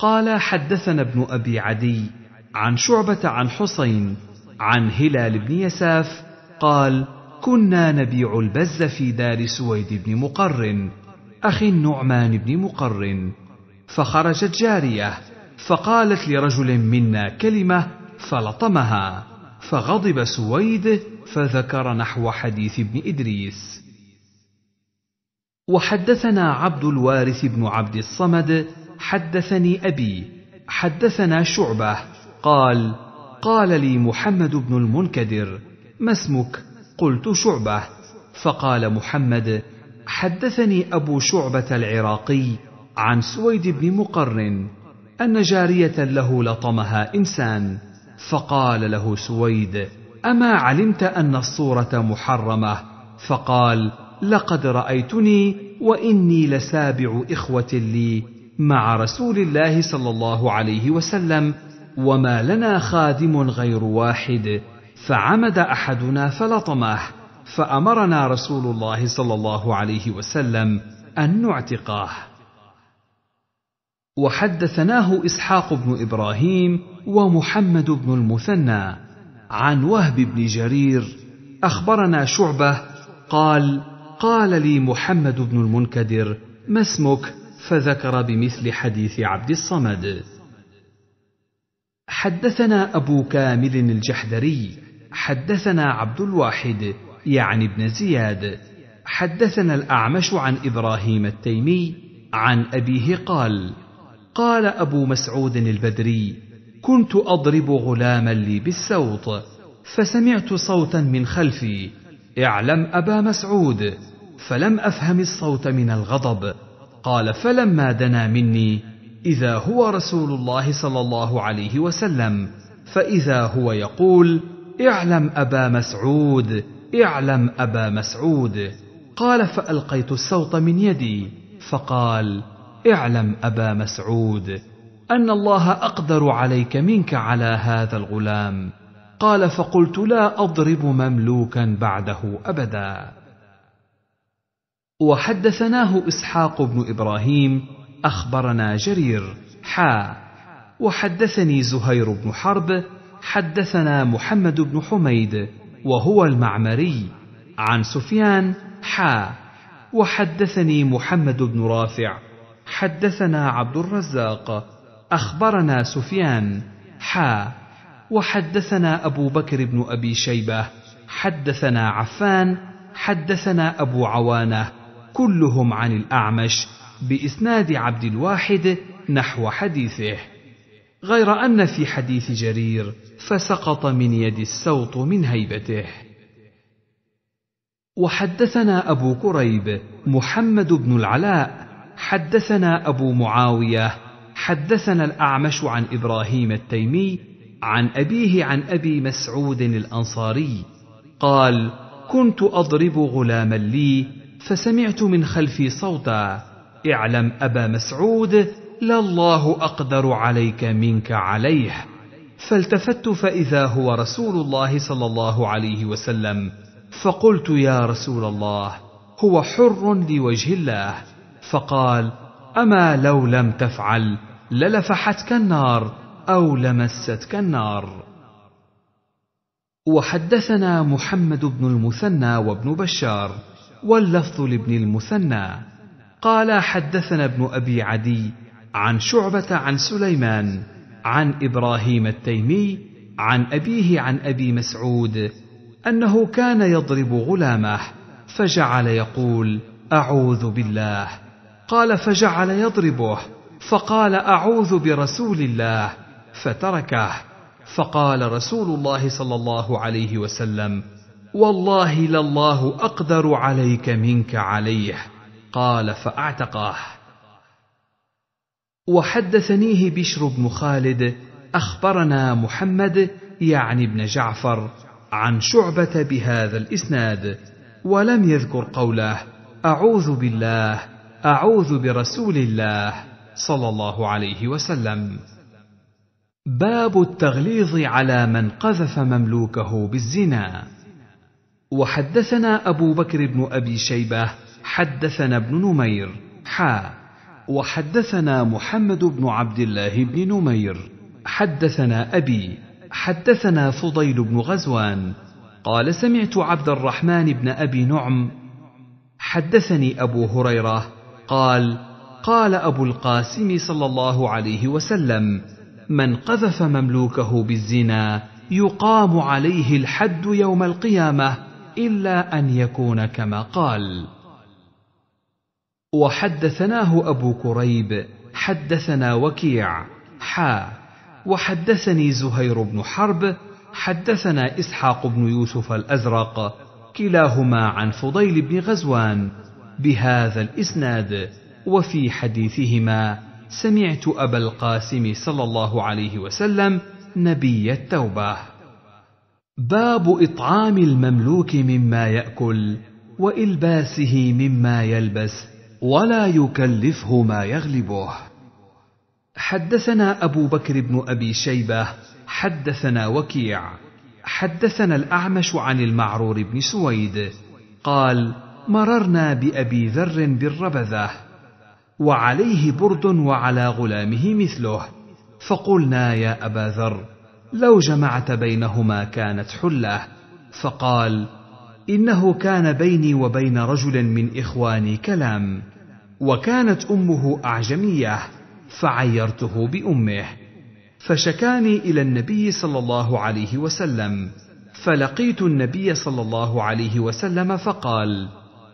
Speaker 1: قال حدثنا ابن ابي عدي عن شعبه عن حسين عن هلال بن يساف قال كنا نبيع البز في دار سويد بن مقرن اخي النعمان بن مقرن فخرجت جاريه فقالت لرجل منا كلمه فلطمها فغضب سويد فذكر نحو حديث ابن ادريس وحدثنا عبد الوارث بن عبد الصمد حدثني ابي حدثنا شعبه قال قال لي محمد بن المنكدر ما اسمك قلت شعبه فقال محمد حدثني ابو شعبه العراقي عن سويد بن مقرن ان جاريه له لطمها انسان فقال له سويد اما علمت ان الصوره محرمه فقال لقد رايتني واني لسابع اخوه لي مع رسول الله صلى الله عليه وسلم وما لنا خادم غير واحد فعمد احدنا فلطمه فامرنا رسول الله صلى الله عليه وسلم ان نعتقاه وحدثناه اسحاق بن ابراهيم ومحمد بن المثنى عن وهب بن جرير اخبرنا شعبه قال قال لي محمد بن المنكدر ما اسمك فذكر بمثل حديث عبد الصمد حدثنا ابو كامل الجحدري حدثنا عبد الواحد يعني ابن زياد حدثنا الاعمش عن ابراهيم التيمي عن ابيه قال قال ابو مسعود البدري كنت اضرب غلاما لي بالسوط فسمعت صوتا من خلفي اعلم ابا مسعود فلم افهم الصوت من الغضب قال فلما دنا مني اذا هو رسول الله صلى الله عليه وسلم فاذا هو يقول اعلم ابا مسعود اعلم ابا مسعود قال فالقيت السوط من يدي فقال اعلم ابا مسعود ان الله اقدر عليك منك على هذا الغلام قال فقلت لا اضرب مملوكا بعده ابدا وحدثناه اسحاق بن ابراهيم اخبرنا جرير حا وحدثني زهير بن حرب حدثنا محمد بن حميد وهو المعمري عن سفيان حا وحدثني محمد بن رافع حدثنا عبد الرزاق اخبرنا سفيان حا وحدثنا ابو بكر بن ابي شيبه حدثنا عفان حدثنا ابو عوانه كلهم عن الأعمش بإسناد عبد الواحد نحو حديثه غير أن في حديث جرير فسقط من يد السوط من هيبته وحدثنا أبو كريب محمد بن العلاء حدثنا أبو معاوية حدثنا الأعمش عن إبراهيم التيمي عن أبيه عن أبي مسعود الأنصاري قال كنت أضرب غلاما لي فسمعت من خلفي صوتا اعلم ابا مسعود لا الله اقدر عليك منك عليه فالتفت فاذا هو رسول الله صلى الله عليه وسلم فقلت يا رسول الله هو حر لوجه الله فقال اما لو لم تفعل للفحتك النار او لمستك النار وحدثنا محمد بن المثنى وابن بشار واللفظ لابن المثنى قال حدثنا ابن ابي عدي عن شعبه عن سليمان عن ابراهيم التيمي عن ابيه عن ابي مسعود انه كان يضرب غلامه فجعل يقول اعوذ بالله قال فجعل يضربه فقال اعوذ برسول الله فتركه فقال رسول الله صلى الله عليه وسلم والله لله اقدر عليك منك عليه قال فاعتقاه وحدثنيه بشر بن خالد اخبرنا محمد يعني ابن جعفر عن شعبه بهذا الاسناد ولم يذكر قوله اعوذ بالله اعوذ برسول الله صلى الله عليه وسلم باب التغليظ على من قذف مملوكه بالزنا وحدثنا أبو بكر بن أبي شيبة حدثنا ابن نمير حا وحدثنا محمد بن عبد الله بن نمير حدثنا أبي حدثنا فضيل بن غزوان قال سمعت عبد الرحمن بن أبي نعم حدثني أبو هريرة قال قال أبو القاسم صلى الله عليه وسلم من قذف مملوكه بالزنا يقام عليه الحد يوم القيامه الا ان يكون كما قال وحدثناه ابو كريب حدثنا وكيع حا وحدثني زهير بن حرب حدثنا اسحاق بن يوسف الازرق كلاهما عن فضيل بن غزوان بهذا الاسناد وفي حديثهما سمعت ابا القاسم صلى الله عليه وسلم نبي التوبه باب اطعام المملوك مما ياكل والباسه مما يلبس ولا يكلفه ما يغلبه حدثنا ابو بكر بن ابي شيبه حدثنا وكيع حدثنا الاعمش عن المعرور بن سويد قال مررنا بابي ذر بالربذه وعليه برد وعلى غلامه مثله فقلنا يا ابا ذر لو جمعت بينهما كانت حله فقال انه كان بيني وبين رجل من اخواني كلام وكانت امه اعجميه فعيرته بامه فشكاني الى النبي صلى الله عليه وسلم فلقيت النبي صلى الله عليه وسلم فقال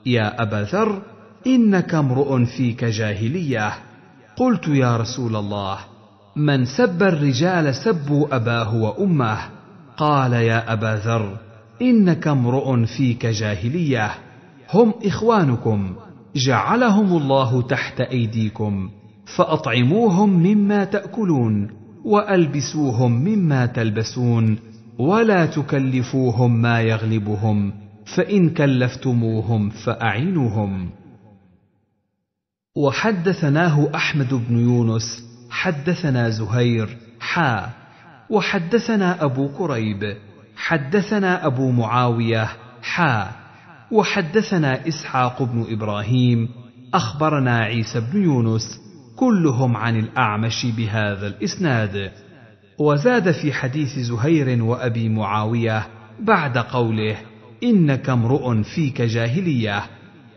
Speaker 1: يا ابا ذر انك امرؤ فيك جاهليه قلت يا رسول الله من سب الرجال سبوا اباه وامه قال يا ابا ذر انك امرؤ فيك جاهليه هم اخوانكم جعلهم الله تحت ايديكم فاطعموهم مما تاكلون والبسوهم مما تلبسون ولا تكلفوهم ما يغلبهم فان كلفتموهم فاعينوهم وحدثناه احمد بن يونس حدثنا زهير حا وحدثنا أبو كريب حدثنا أبو معاوية حا وحدثنا إسحاق بن إبراهيم أخبرنا عيسى بن يونس كلهم عن الأعمش بهذا الإسناد وزاد في حديث زهير وأبي معاوية بعد قوله إنك امرؤ فيك جاهلية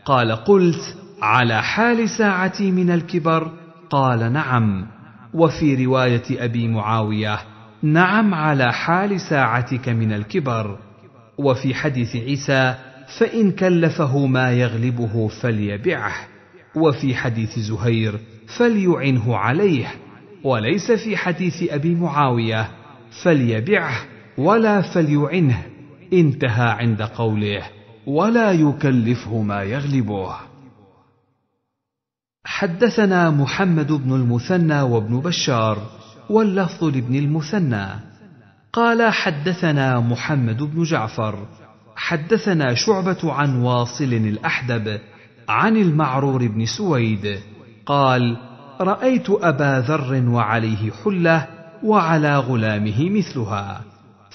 Speaker 1: قال قلت على حال ساعتي من الكبر قال نعم وفي رواية أبي معاوية نعم على حال ساعتك من الكبر وفي حديث عيسى فإن كلفه ما يغلبه فليبعه وفي حديث زهير فليعنه عليه وليس في حديث أبي معاوية فليبعه ولا فليعنه انتهى عند قوله ولا يكلفه ما يغلبه حدثنا محمد بن المثنى وابن بشار واللفظ لابن المثنى قال حدثنا محمد بن جعفر حدثنا شعبة عن واصل الأحدب عن المعرور بن سويد قال رأيت أبا ذر وعليه حلة وعلى غلامه مثلها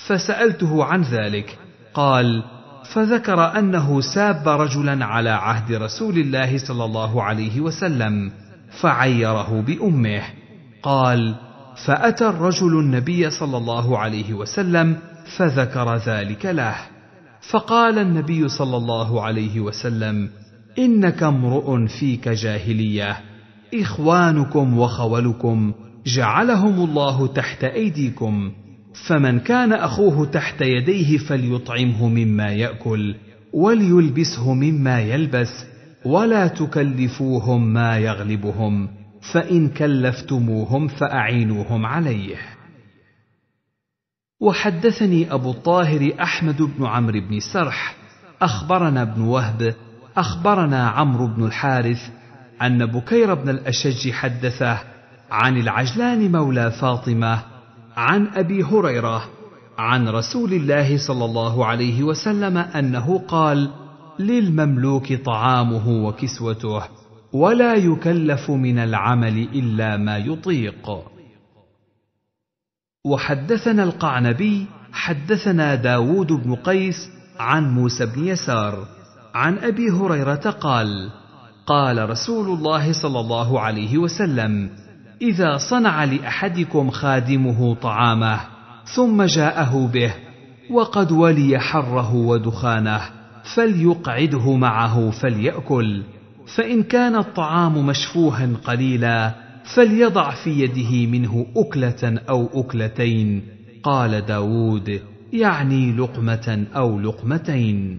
Speaker 1: فسألته عن ذلك قال فذكر انه ساب رجلا على عهد رسول الله صلى الله عليه وسلم فعيره بامه قال فاتى الرجل النبي صلى الله عليه وسلم فذكر ذلك له فقال النبي صلى الله عليه وسلم انك امرؤ فيك جاهليه اخوانكم وخولكم جعلهم الله تحت ايديكم فمن كان اخوه تحت يديه فليطعمه مما ياكل وليلبسه مما يلبس ولا تكلفوهم ما يغلبهم فان كلفتموهم فاعينوهم عليه وحدثني ابو الطاهر احمد بن عمرو بن سرح اخبرنا ابن وهب اخبرنا عمرو بن الحارث ان بكير بن الاشج حدثه عن العجلان مولى فاطمه عن ابي هريره عن رسول الله صلى الله عليه وسلم انه قال للمملوك طعامه وكسوته ولا يكلف من العمل الا ما يطيق وحدثنا القعنبي حدثنا داود بن قيس عن موسى بن يسار عن ابي هريره قال قال رسول الله صلى الله عليه وسلم اذا صنع لاحدكم خادمه طعامه ثم جاءه به وقد ولي حره ودخانه فليقعده معه فليأكل فإن كان الطعام مشفوها قليلا فليضع في يده منه أكلة أو أكلتين قال داود يعني لقمة أو لقمتين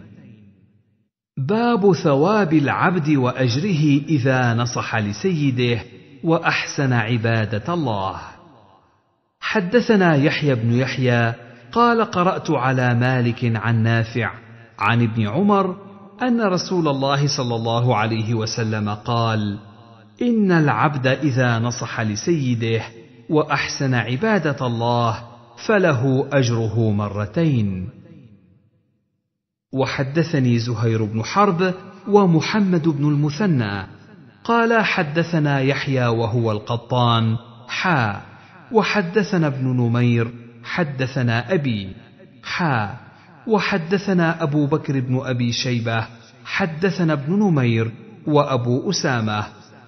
Speaker 1: باب ثواب العبد وأجره إذا نصح لسيده واحسن عباده الله حدثنا يحيى بن يحيى قال قرات على مالك عن نافع عن ابن عمر ان رسول الله صلى الله عليه وسلم قال ان العبد اذا نصح لسيده واحسن عباده الله فله اجره مرتين وحدثني زهير بن حرب ومحمد بن المثنى قال حدثنا يحيى وهو القطان حا وحدثنا ابن نمير حدثنا أبي حا وحدثنا أبو بكر بن أبي شيبة حدثنا ابن نمير وأبو أسامة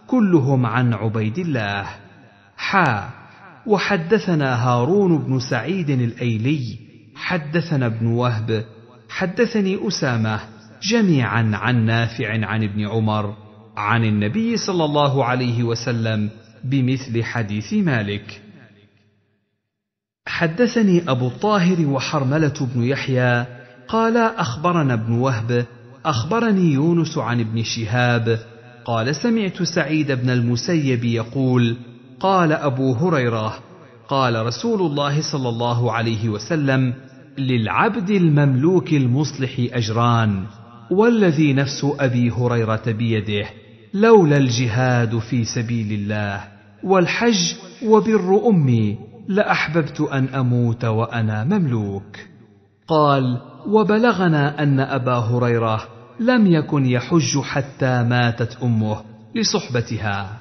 Speaker 1: كلهم عن عبيد الله حا وحدثنا هارون بن سعيد الأيلي حدثنا ابن وهب حدثني أسامة جميعا عن نافع عن ابن عمر عن النبي صلى الله عليه وسلم بمثل حديث مالك حدثني ابو الطاهر وحرمله بن يحيى قال اخبرنا ابن وهب اخبرني يونس عن ابن شهاب قال سمعت سعيد بن المسيب يقول قال ابو هريره قال رسول الله صلى الله عليه وسلم للعبد المملوك المصلح اجران والذي نفس ابي هريره بيده لولا الجهاد في سبيل الله والحج وبر امي لاحببت ان اموت وانا مملوك قال وبلغنا ان ابا هريره لم يكن يحج حتى ماتت امه لصحبتها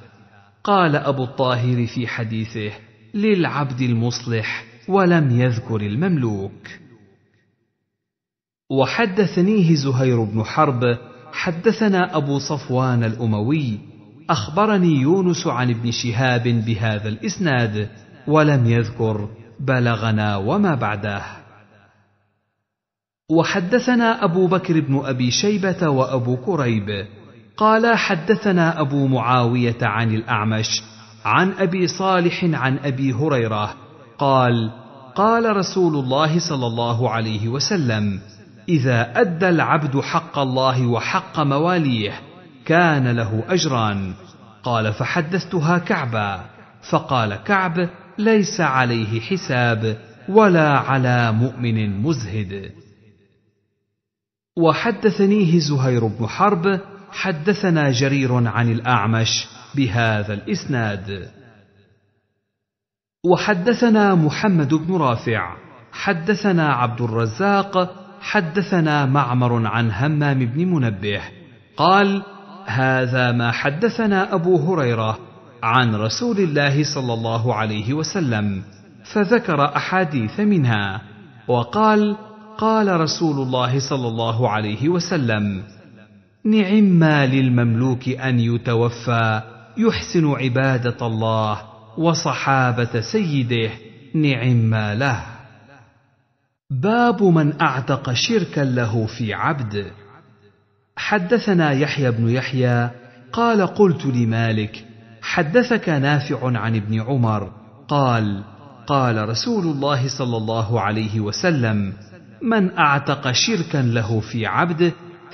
Speaker 1: قال ابو الطاهر في حديثه للعبد المصلح ولم يذكر المملوك وحدثنيه زهير بن حرب حدثنا ابو صفوان الاموي اخبرني يونس عن ابن شهاب بهذا الاسناد ولم يذكر بلغنا وما بعده وحدثنا ابو بكر بن ابي شيبه وابو كريب قال حدثنا ابو معاويه عن الاعمش عن ابي صالح عن ابي هريره قال قال رسول الله صلى الله عليه وسلم اذا ادى العبد حق الله وحق مواليه كان له اجران قال فحدثتها كعبا فقال كعب ليس عليه حساب ولا على مؤمن مزهد وحدثنيه زهير بن حرب حدثنا جرير عن الاعمش بهذا الاسناد وحدثنا محمد بن رافع حدثنا عبد الرزاق حدثنا معمر عن همام بن منبه قال هذا ما حدثنا ابو هريره عن رسول الله صلى الله عليه وسلم فذكر احاديث منها وقال قال رسول الله صلى الله عليه وسلم نعم ما للمملوك ان يتوفى يحسن عباده الله وصحابه سيده نعم ما له باب من اعتق شركا له في عبد حدثنا يحيى بن يحيى قال قلت لمالك حدثك نافع عن ابن عمر قال قال رسول الله صلى الله عليه وسلم من اعتق شركا له في عبد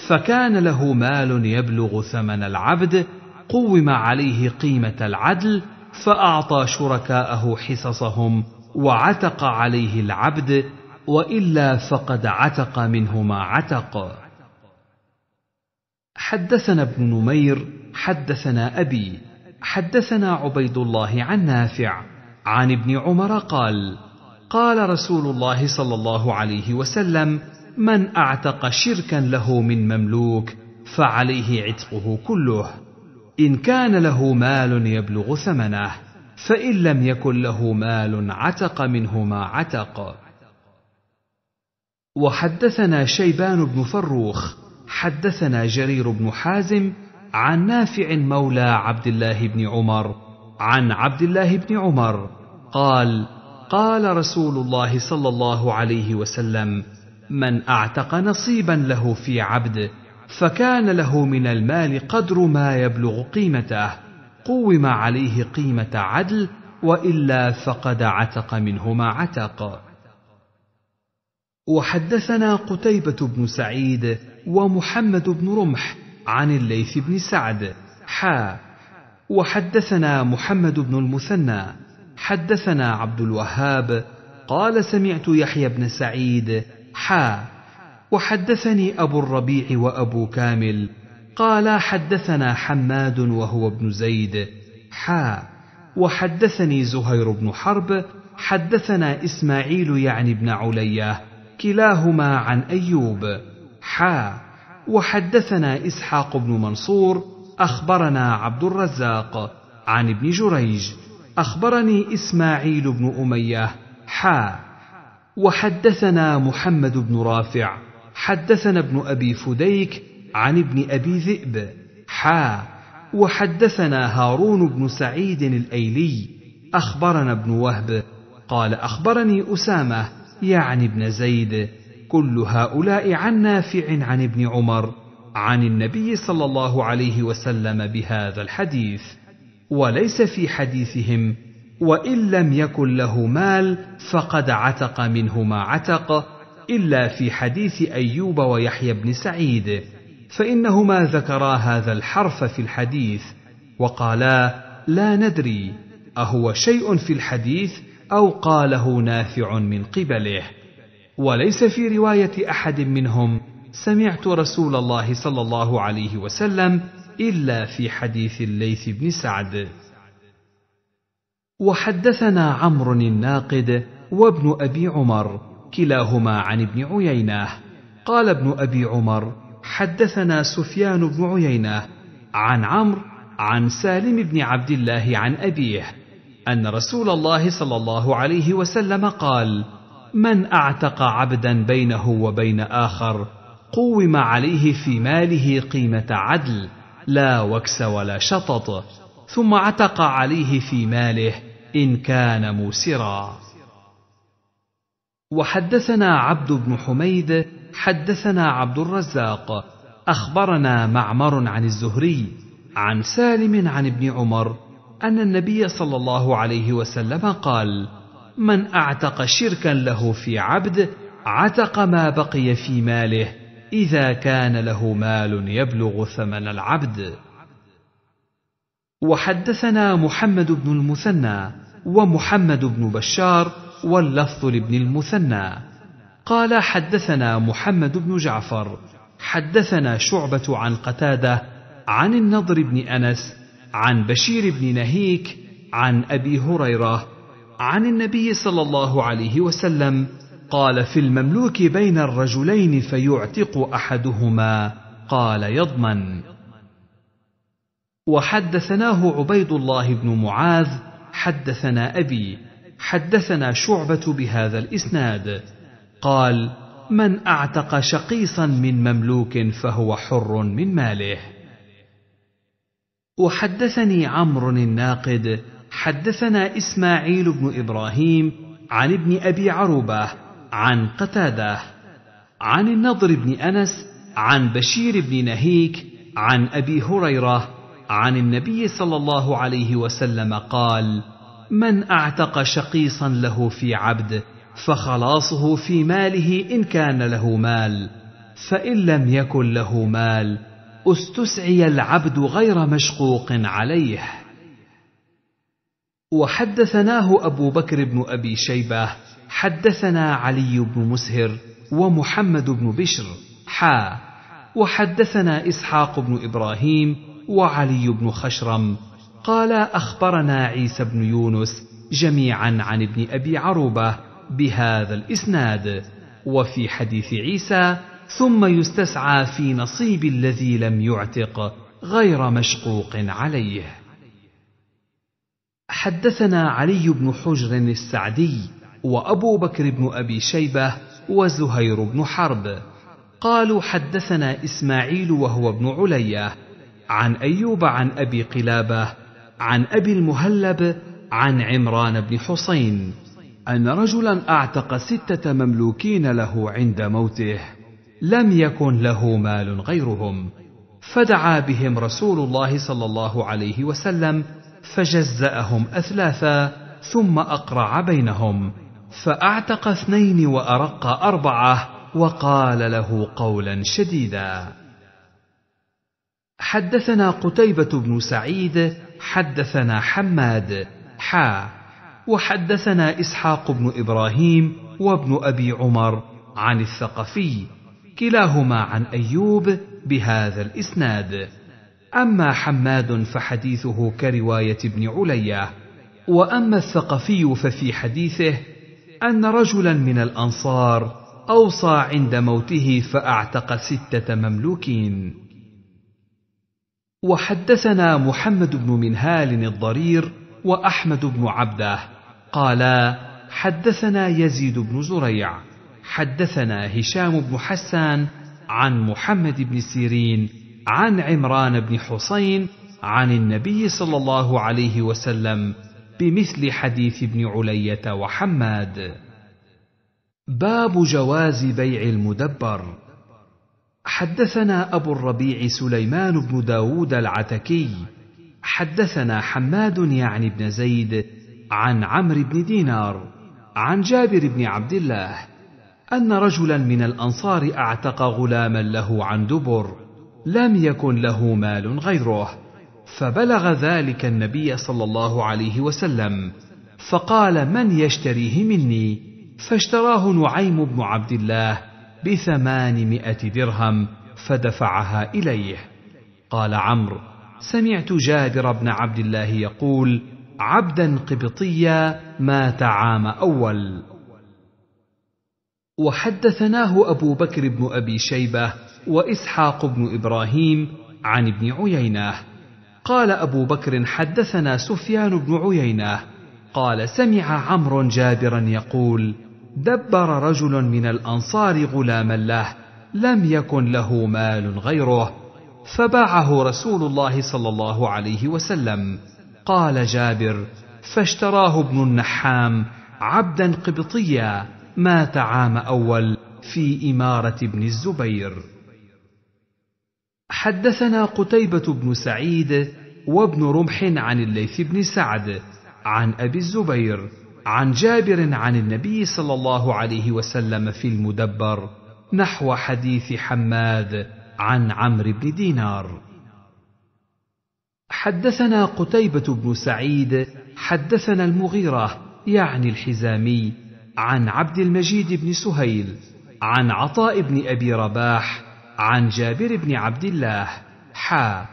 Speaker 1: فكان له مال يبلغ ثمن العبد قوم عليه قيمه العدل فاعطى شركاءه حصصهم وعتق عليه العبد والا فقد عتق منه ما عتق حدثنا ابن نمير حدثنا ابي حدثنا عبيد الله عن نافع عن ابن عمر قال قال رسول الله صلى الله عليه وسلم من اعتق شركا له من مملوك فعليه عتقه كله ان كان له مال يبلغ ثمنه فان لم يكن له مال عتق منه ما عتق وحدثنا شيبان بن فروخ حدثنا جرير بن حازم عن نافع مولى عبد الله بن عمر عن عبد الله بن عمر قال قال رسول الله صلى الله عليه وسلم من اعتق نصيبا له في عبد فكان له من المال قدر ما يبلغ قيمته قوم عليه قيمه عدل والا فقد عتق منه ما عتق وحدثنا قتيبة بن سعيد ومحمد بن رمح عن الليث بن سعد حا وحدثنا محمد بن المثنى حدثنا عبد الوهاب قال سمعت يحيى بن سعيد حا وحدثني أبو الربيع وأبو كامل قال حدثنا حماد وهو ابن زيد حا وحدثني زهير بن حرب حدثنا إسماعيل يعني ابن علية كلاهما عن أيوب حا وحدثنا إسحاق بن منصور أخبرنا عبد الرزاق عن ابن جريج أخبرني إسماعيل بن أمية حا وحدثنا محمد بن رافع حدثنا ابن أبي فديك عن ابن أبي ذئب حا وحدثنا هارون بن سعيد الأيلي أخبرنا ابن وهب قال أخبرني أسامة يعني ابن زيد كل هؤلاء عن نافع عن ابن عمر عن النبي صلى الله عليه وسلم بهذا الحديث وليس في حديثهم وان لم يكن له مال فقد عتق منه ما عتق الا في حديث ايوب ويحيى بن سعيد فانهما ذكرا هذا الحرف في الحديث وقالا لا ندري اهو شيء في الحديث او قاله نافع من قبله وليس في روايه احد منهم سمعت رسول الله صلى الله عليه وسلم الا في حديث الليث بن سعد وحدثنا عمرو الناقد وابن ابي عمر كلاهما عن ابن عيينه قال ابن ابي عمر حدثنا سفيان بن عيينه عن عمرو عن سالم بن عبد الله عن ابيه ان رسول الله صلى الله عليه وسلم قال من اعتق عبدا بينه وبين اخر قوم عليه في ماله قيمه عدل لا وكس ولا شطط ثم عتق عليه في ماله ان كان موسرا وحدثنا عبد بن حميد حدثنا عبد الرزاق اخبرنا معمر عن الزهري عن سالم عن ابن عمر ان النبي صلى الله عليه وسلم قال من اعتق شركا له في عبد عتق ما بقي في ماله اذا كان له مال يبلغ ثمن العبد وحدثنا محمد بن المثنى ومحمد بن بشار واللفظ لابن المثنى قال حدثنا محمد بن جعفر حدثنا شعبه عن قتاده عن النضر بن انس عن بشير بن نهيك عن ابي هريره عن النبي صلى الله عليه وسلم قال في المملوك بين الرجلين فيعتق احدهما قال يضمن وحدثناه عبيد الله بن معاذ حدثنا ابي حدثنا شعبه بهذا الاسناد قال من اعتق شقيصا من مملوك فهو حر من ماله وحدثني عمرو الناقد حدثنا اسماعيل بن ابراهيم عن ابن ابي عروبه عن قتاده عن النضر بن انس عن بشير بن نهيك عن ابي هريره عن النبي صلى الله عليه وسلم قال من اعتق شقيصا له في عبد فخلاصه في ماله ان كان له مال فان لم يكن له مال استسعي العبد غير مشقوق عليه وحدثناه ابو بكر بن ابي شيبه حدثنا علي بن مسهر ومحمد بن بشر حا وحدثنا اسحاق بن ابراهيم وعلي بن خشرم قال اخبرنا عيسى بن يونس جميعا عن ابن ابي عروبه بهذا الاسناد وفي حديث عيسى ثم يستسعى في نصيب الذي لم يعتق غير مشقوق عليه حدثنا علي بن حجر السعدي وابو بكر بن ابي شيبه وزهير بن حرب قالوا حدثنا اسماعيل وهو ابن علية عن ايوب عن ابي قلابه عن ابي المهلب عن عمران بن حسين ان رجلا اعتق سته مملوكين له عند موته لم يكن له مال غيرهم فدعا بهم رسول الله صلى الله عليه وسلم فجزاهم اثلاثا ثم اقرع بينهم فاعتق اثنين وارق اربعه وقال له قولا شديدا حدثنا قتيبه بن سعيد حدثنا حماد حا وحدثنا اسحاق بن ابراهيم وابن ابي عمر عن الثقفي كلاهما عن ايوب بهذا الاسناد اما حماد فحديثه كروايه ابن عليا واما الثقفي ففي حديثه ان رجلا من الانصار اوصى عند موته فاعتق سته مملوكين وحدثنا محمد بن منهال الضرير واحمد بن عبده قالا حدثنا يزيد بن زريع حدثنا هشام بن حسان عن محمد بن سيرين عن عمران بن حسين عن النبي صلى الله عليه وسلم بمثل حديث ابن علية وحماد. باب جواز بيع المدبر حدثنا أبو الربيع سليمان بن داود العتكي حدثنا حماد يعني بن زيد عن عمرو بن دينار عن جابر بن عبد الله ان رجلا من الانصار اعتق غلاما له عن دبر لم يكن له مال غيره فبلغ ذلك النبي صلى الله عليه وسلم فقال من يشتريه مني فاشتراه نعيم بن عبد الله بثمانمائه درهم فدفعها اليه قال عمرو سمعت جابر بن عبد الله يقول عبدا قبطيا مات عام اول وحدثناه أبو بكر بن أبي شيبة وإسحاق بن إبراهيم عن ابن عيينة قال أبو بكر حدثنا سفيان بن عيينة قال سمع عمرو جابرا يقول دبر رجل من الأنصار غلاما له لم يكن له مال غيره فباعه رسول الله صلى الله عليه وسلم قال جابر فاشتراه ابن النحام عبدا قبطيا مات عام أول في إمارة ابن الزبير. حدثنا قتيبة بن سعيد وابن رمح عن الليث بن سعد عن أبي الزبير عن جابر عن النبي صلى الله عليه وسلم في المدبر نحو حديث حماد عن عمرو بن دينار. حدثنا قتيبة بن سعيد حدثنا المغيرة يعني الحزامي عن عبد المجيد بن سهيل عن عطاء بن ابي رباح عن جابر بن عبد الله حا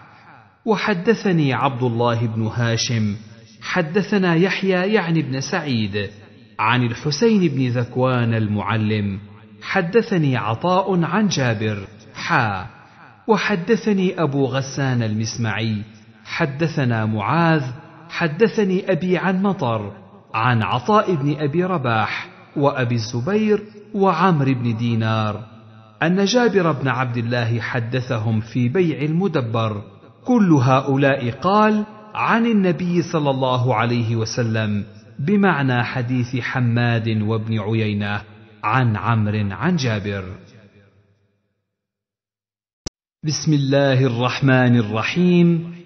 Speaker 1: وحدثني عبد الله بن هاشم حدثنا يحيى يعني بن سعيد عن الحسين بن ذكوان المعلم حدثني عطاء عن جابر حا وحدثني ابو غسان المسمعي حدثنا معاذ حدثني ابي عن مطر عن عطاء بن ابي رباح وابي الزبير وعمر بن دينار ان جابر بن عبد الله حدثهم في بيع المدبر كل هؤلاء قال عن النبي صلى الله عليه وسلم بمعنى حديث حماد وابن عيينه عن عمرو عن جابر بسم الله الرحمن الرحيم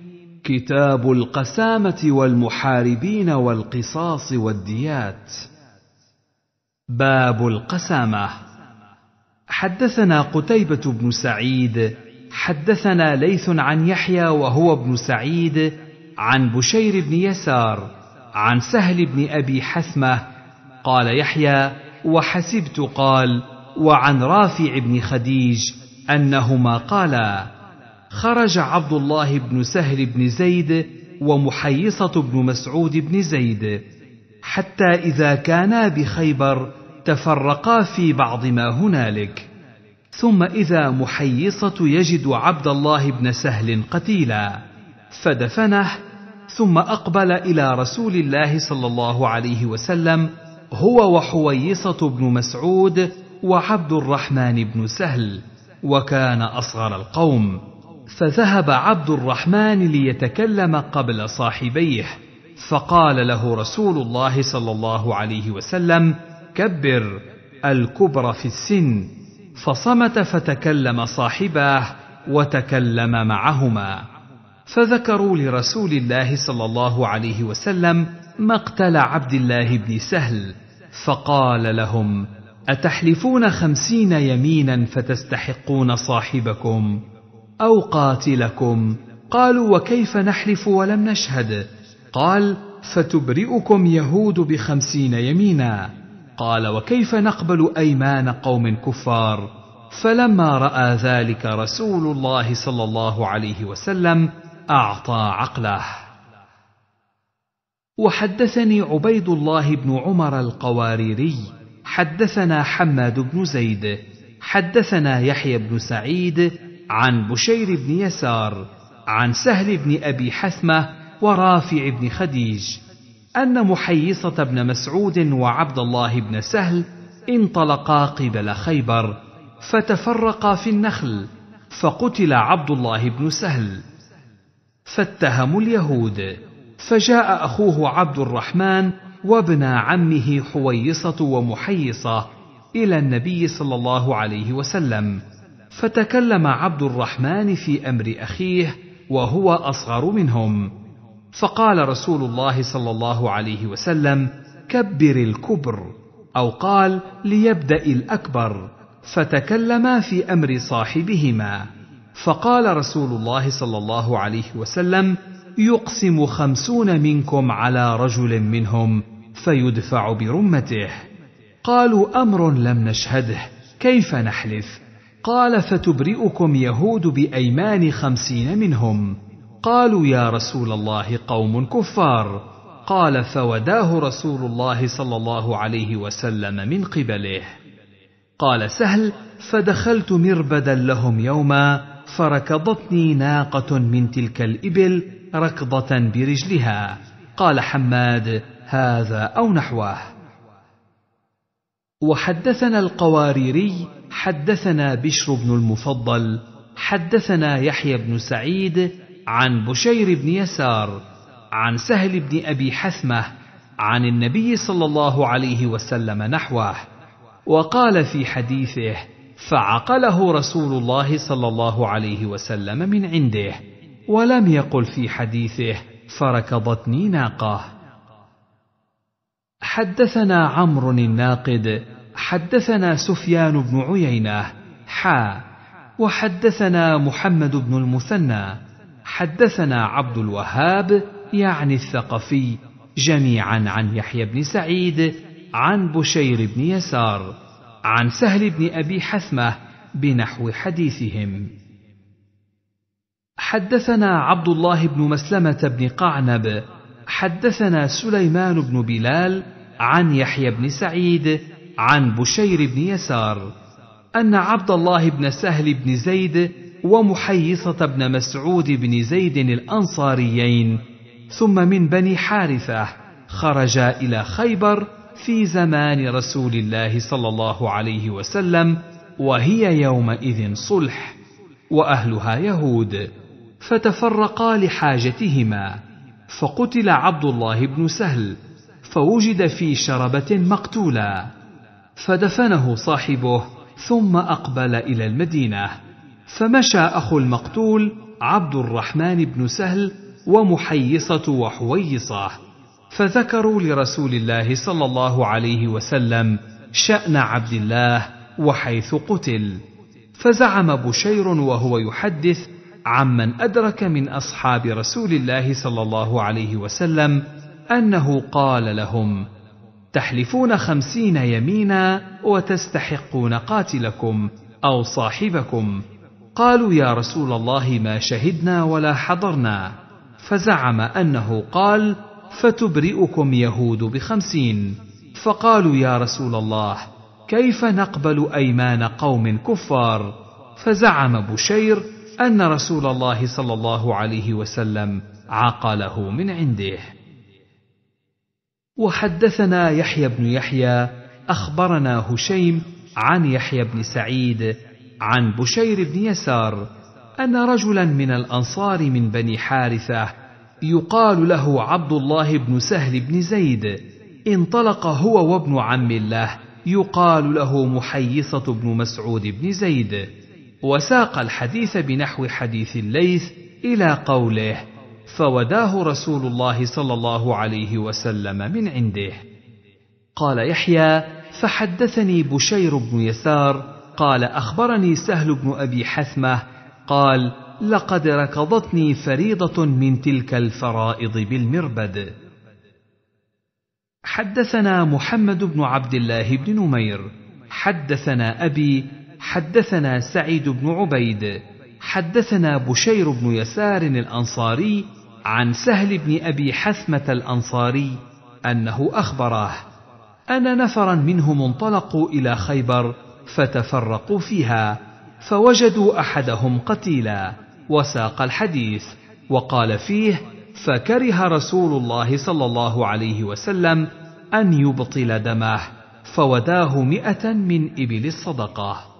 Speaker 1: كتاب القسامة والمحاربين والقصاص والديات. باب القسامة حدثنا قتيبة بن سعيد حدثنا ليث عن يحيى وهو ابن سعيد عن بشير بن يسار عن سهل بن أبي حثمة قال يحيى وحسبت قال وعن رافع بن خديج أنهما قالا خرج عبد الله بن سهل بن زيد ومحيصة بن مسعود بن زيد حتى إذا كانا بخيبر تفرقا في بعض ما هنالك ثم إذا محيصة يجد عبد الله بن سهل قتيلا فدفنه ثم أقبل إلى رسول الله صلى الله عليه وسلم هو وحويصة بن مسعود وعبد الرحمن بن سهل وكان أصغر القوم فذهب عبد الرحمن ليتكلم قبل صاحبيه فقال له رسول الله صلى الله عليه وسلم كبر الكبر في السن فصمت فتكلم صاحباه وتكلم معهما فذكروا لرسول الله صلى الله عليه وسلم مقتل عبد الله بن سهل فقال لهم اتحلفون خمسين يمينا فتستحقون صاحبكم او قاتلكم قالوا وكيف نحلف ولم نشهد قال فتبرئكم يهود بخمسين يمينا قال وكيف نقبل ايمان قوم كفار فلما راى ذلك رسول الله صلى الله عليه وسلم اعطى عقله وحدثني عبيد الله بن عمر القواريري حدثنا حماد بن زيد حدثنا يحيى بن سعيد عن بشير بن يسار عن سهل بن ابي حثمه ورافع بن خديج ان محيصه بن مسعود وعبد الله بن سهل انطلقا قبل خيبر فتفرقا في النخل فقتل عبد الله بن سهل فاتهموا اليهود فجاء اخوه عبد الرحمن وابن عمه حويصه ومحيصه الى النبي صلى الله عليه وسلم فتكلم عبد الرحمن في امر اخيه وهو اصغر منهم فقال رسول الله صلى الله عليه وسلم كبر الكبر او قال ليبدا الاكبر فتكلما في امر صاحبهما فقال رسول الله صلى الله عليه وسلم يقسم خمسون منكم على رجل منهم فيدفع برمته قالوا امر لم نشهده كيف نحلف قال فتبرئكم يهود بايمان خمسين منهم قالوا يا رسول الله قوم كفار قال فوداه رسول الله صلى الله عليه وسلم من قبله قال سهل فدخلت مربدا لهم يوما فركضتني ناقه من تلك الابل ركضه برجلها قال حماد هذا او نحوه وحدثنا القواريري حدثنا بشر بن المفضل حدثنا يحيى بن سعيد عن بشير بن يسار عن سهل بن ابي حثمه عن النبي صلى الله عليه وسلم نحوه وقال في حديثه فعقله رسول الله صلى الله عليه وسلم من عنده ولم يقل في حديثه فركضتني ناقه حدثنا عمرو الناقد حدثنا سفيان بن عيينه حا وحدثنا محمد بن المثنى حدثنا عبد الوهاب يعني الثقفي جميعا عن يحيى بن سعيد عن بشير بن يسار عن سهل بن ابي حثمه بنحو حديثهم حدثنا عبد الله بن مسلمه بن قعنب حدثنا سليمان بن بلال عن يحيى بن سعيد عن بشير بن يسار أن عبد الله بن سهل بن زيد ومحيصة بن مسعود بن زيد الأنصاريين ثم من بني حارثة خرجا إلى خيبر في زمان رسول الله صلى الله عليه وسلم وهي يومئذ صلح واهلها يهود فتفرقا لحاجتهما فقتل عبد الله بن سهل فوجد في شربه مقتولا فدفنه صاحبه ثم اقبل الى المدينه فمشى اخو المقتول عبد الرحمن بن سهل ومحيصه وحويصه فذكروا لرسول الله صلى الله عليه وسلم شان عبد الله وحيث قتل فزعم بشير وهو يحدث عمن ادرك من اصحاب رسول الله صلى الله عليه وسلم انه قال لهم تحلفون خمسين يمينا وتستحقون قاتلكم او صاحبكم قالوا يا رسول الله ما شهدنا ولا حضرنا فزعم انه قال فتبرئكم يهود بخمسين فقالوا يا رسول الله كيف نقبل ايمان قوم كفار فزعم بشير ان رسول الله صلى الله عليه وسلم عقله من عنده وحدثنا يحيى بن يحيى اخبرنا هشيم عن يحيى بن سعيد عن بشير بن يسار ان رجلا من الانصار من بني حارثه يقال له عبد الله بن سهل بن زيد انطلق هو وابن عم الله يقال له محيصه بن مسعود بن زيد وساق الحديث بنحو حديث الليث الى قوله فوداه رسول الله صلى الله عليه وسلم من عنده قال يحيى فحدثني بشير بن يسار قال اخبرني سهل بن ابي حثمه قال لقد ركضتني فريضه من تلك الفرائض بالمربد حدثنا محمد بن عبد الله بن نمير حدثنا ابي حدثنا سعيد بن عبيد حدثنا بشير بن يسار الانصاري عن سهل بن ابي حثمه الانصاري انه اخبره ان نفرا منهم انطلقوا الى خيبر فتفرقوا فيها فوجدوا احدهم قتيلا وساق الحديث وقال فيه فكره رسول الله صلى الله عليه وسلم ان يبطل دمه فوداه مئه من ابل الصدقه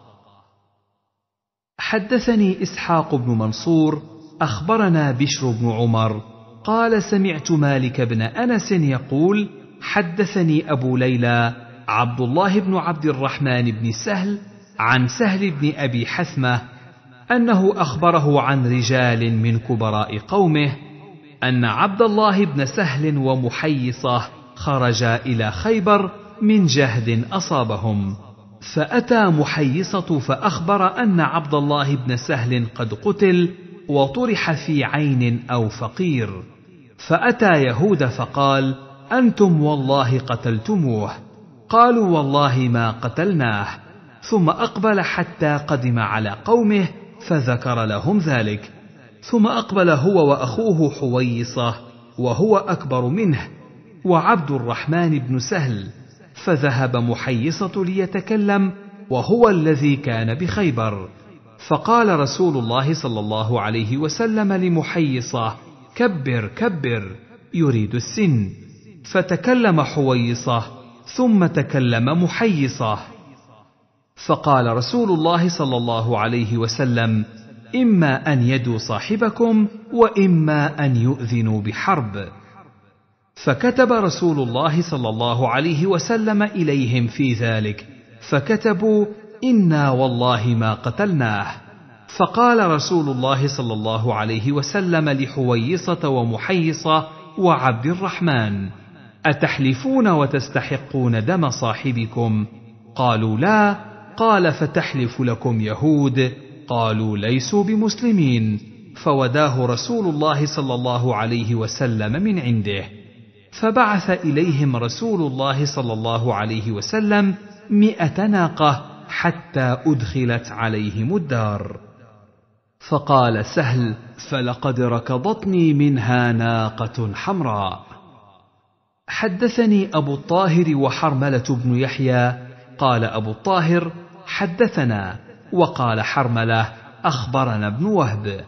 Speaker 1: حدثني اسحاق بن منصور اخبرنا بشر بن عمر قال سمعت مالك بن انس يقول حدثني ابو ليلى عبد الله بن عبد الرحمن بن سهل عن سهل بن ابي حثمه انه اخبره عن رجال من كبراء قومه ان عبد الله بن سهل ومحيصه خرجا الى خيبر من جهد اصابهم فأتى محيصة فأخبر أن عبد الله بن سهل قد قتل وطرح في عين أو فقير فأتى يهود فقال أنتم والله قتلتموه قالوا والله ما قتلناه ثم أقبل حتى قدم على قومه فذكر لهم ذلك ثم أقبل هو وأخوه حويصة وهو أكبر منه وعبد الرحمن بن سهل فذهب محيصة ليتكلم وهو الذي كان بخيبر فقال رسول الله صلى الله عليه وسلم لمحيصة كبر كبر يريد السن فتكلم حويصة ثم تكلم محيصة فقال رسول الله صلى الله عليه وسلم إما أن يدوا صاحبكم وإما أن يؤذنوا بحرب فكتب رسول الله صلى الله عليه وسلم اليهم في ذلك فكتبوا انا والله ما قتلناه فقال رسول الله صلى الله عليه وسلم لحويصه ومحيصه وعبد الرحمن اتحلفون وتستحقون دم صاحبكم قالوا لا قال فتحلف لكم يهود قالوا ليسوا بمسلمين فوداه رسول الله صلى الله عليه وسلم من عنده فبعث إليهم رسول الله صلى الله عليه وسلم مئة ناقة حتى أدخلت عليهم الدار فقال سهل فلقد ركضتني منها ناقة حمراء حدثني أبو الطاهر وحرملة بن يحيى قال أبو الطاهر حدثنا وقال حرملة أخبرنا ابن وهب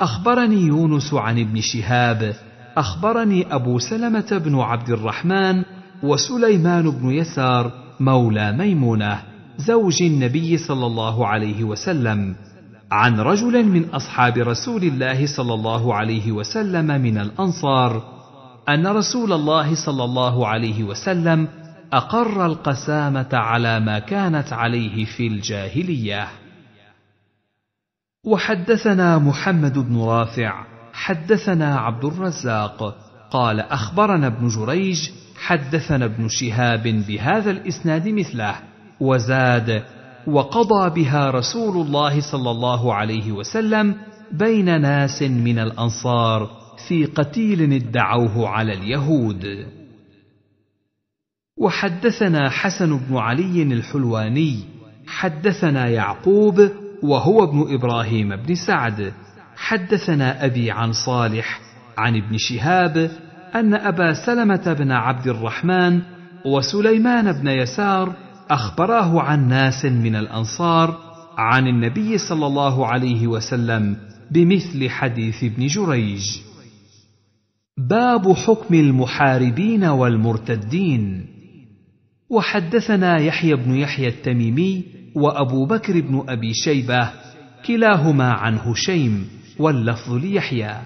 Speaker 1: أخبرني يونس عن ابن شهاب اخبرني ابو سلمه بن عبد الرحمن وسليمان بن يسار مولى ميمونه زوج النبي صلى الله عليه وسلم عن رجل من اصحاب رسول الله صلى الله عليه وسلم من الانصار ان رسول الله صلى الله عليه وسلم اقر القسامه على ما كانت عليه في الجاهليه وحدثنا محمد بن رافع حدثنا عبد الرزاق قال اخبرنا ابن جريج حدثنا ابن شهاب بهذا الاسناد مثله وزاد وقضى بها رسول الله صلى الله عليه وسلم بين ناس من الانصار في قتيل ادعوه على اليهود وحدثنا حسن بن علي الحلواني حدثنا يعقوب وهو ابن ابراهيم بن سعد حدثنا ابي عن صالح عن ابن شهاب ان ابا سلمه بن عبد الرحمن وسليمان بن يسار اخبراه عن ناس من الانصار عن النبي صلى الله عليه وسلم بمثل حديث ابن جريج باب حكم المحاربين والمرتدين وحدثنا يحيى بن يحيى التميمي وابو بكر بن ابي شيبه كلاهما عن هشيم واللفظ ليحيى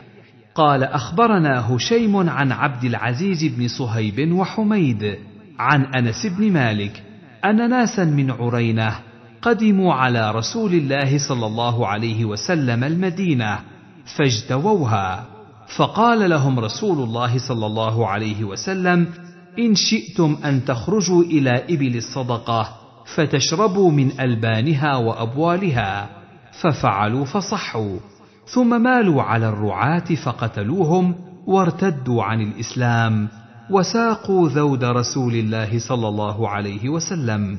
Speaker 1: قال اخبرنا هشيم عن عبد العزيز بن صهيب وحميد عن انس بن مالك ان ناسا من عرينه قدموا على رسول الله صلى الله عليه وسلم المدينه فاجتووها فقال لهم رسول الله صلى الله عليه وسلم ان شئتم ان تخرجوا الى ابل الصدقه فتشربوا من البانها وابوالها ففعلوا فصحوا ثم مالوا على الرعاة فقتلوهم وارتدوا عن الإسلام وساقوا ذود رسول الله صلى الله عليه وسلم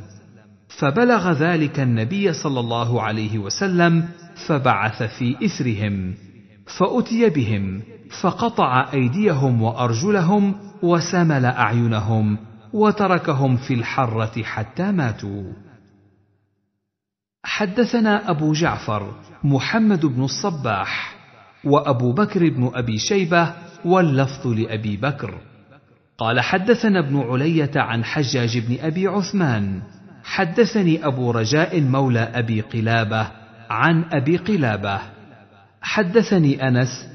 Speaker 1: فبلغ ذلك النبي صلى الله عليه وسلم فبعث في إثرهم فأتي بهم فقطع أيديهم وأرجلهم وسمل أعينهم وتركهم في الحرة حتى ماتوا حدثنا أبو جعفر محمد بن الصباح وأبو بكر بن أبي شيبة واللفظ لأبي بكر قال حدثنا ابن علية عن حجاج بن أبي عثمان حدثني أبو رجاء مولى أبي قلابة عن أبي قلابة حدثني أنس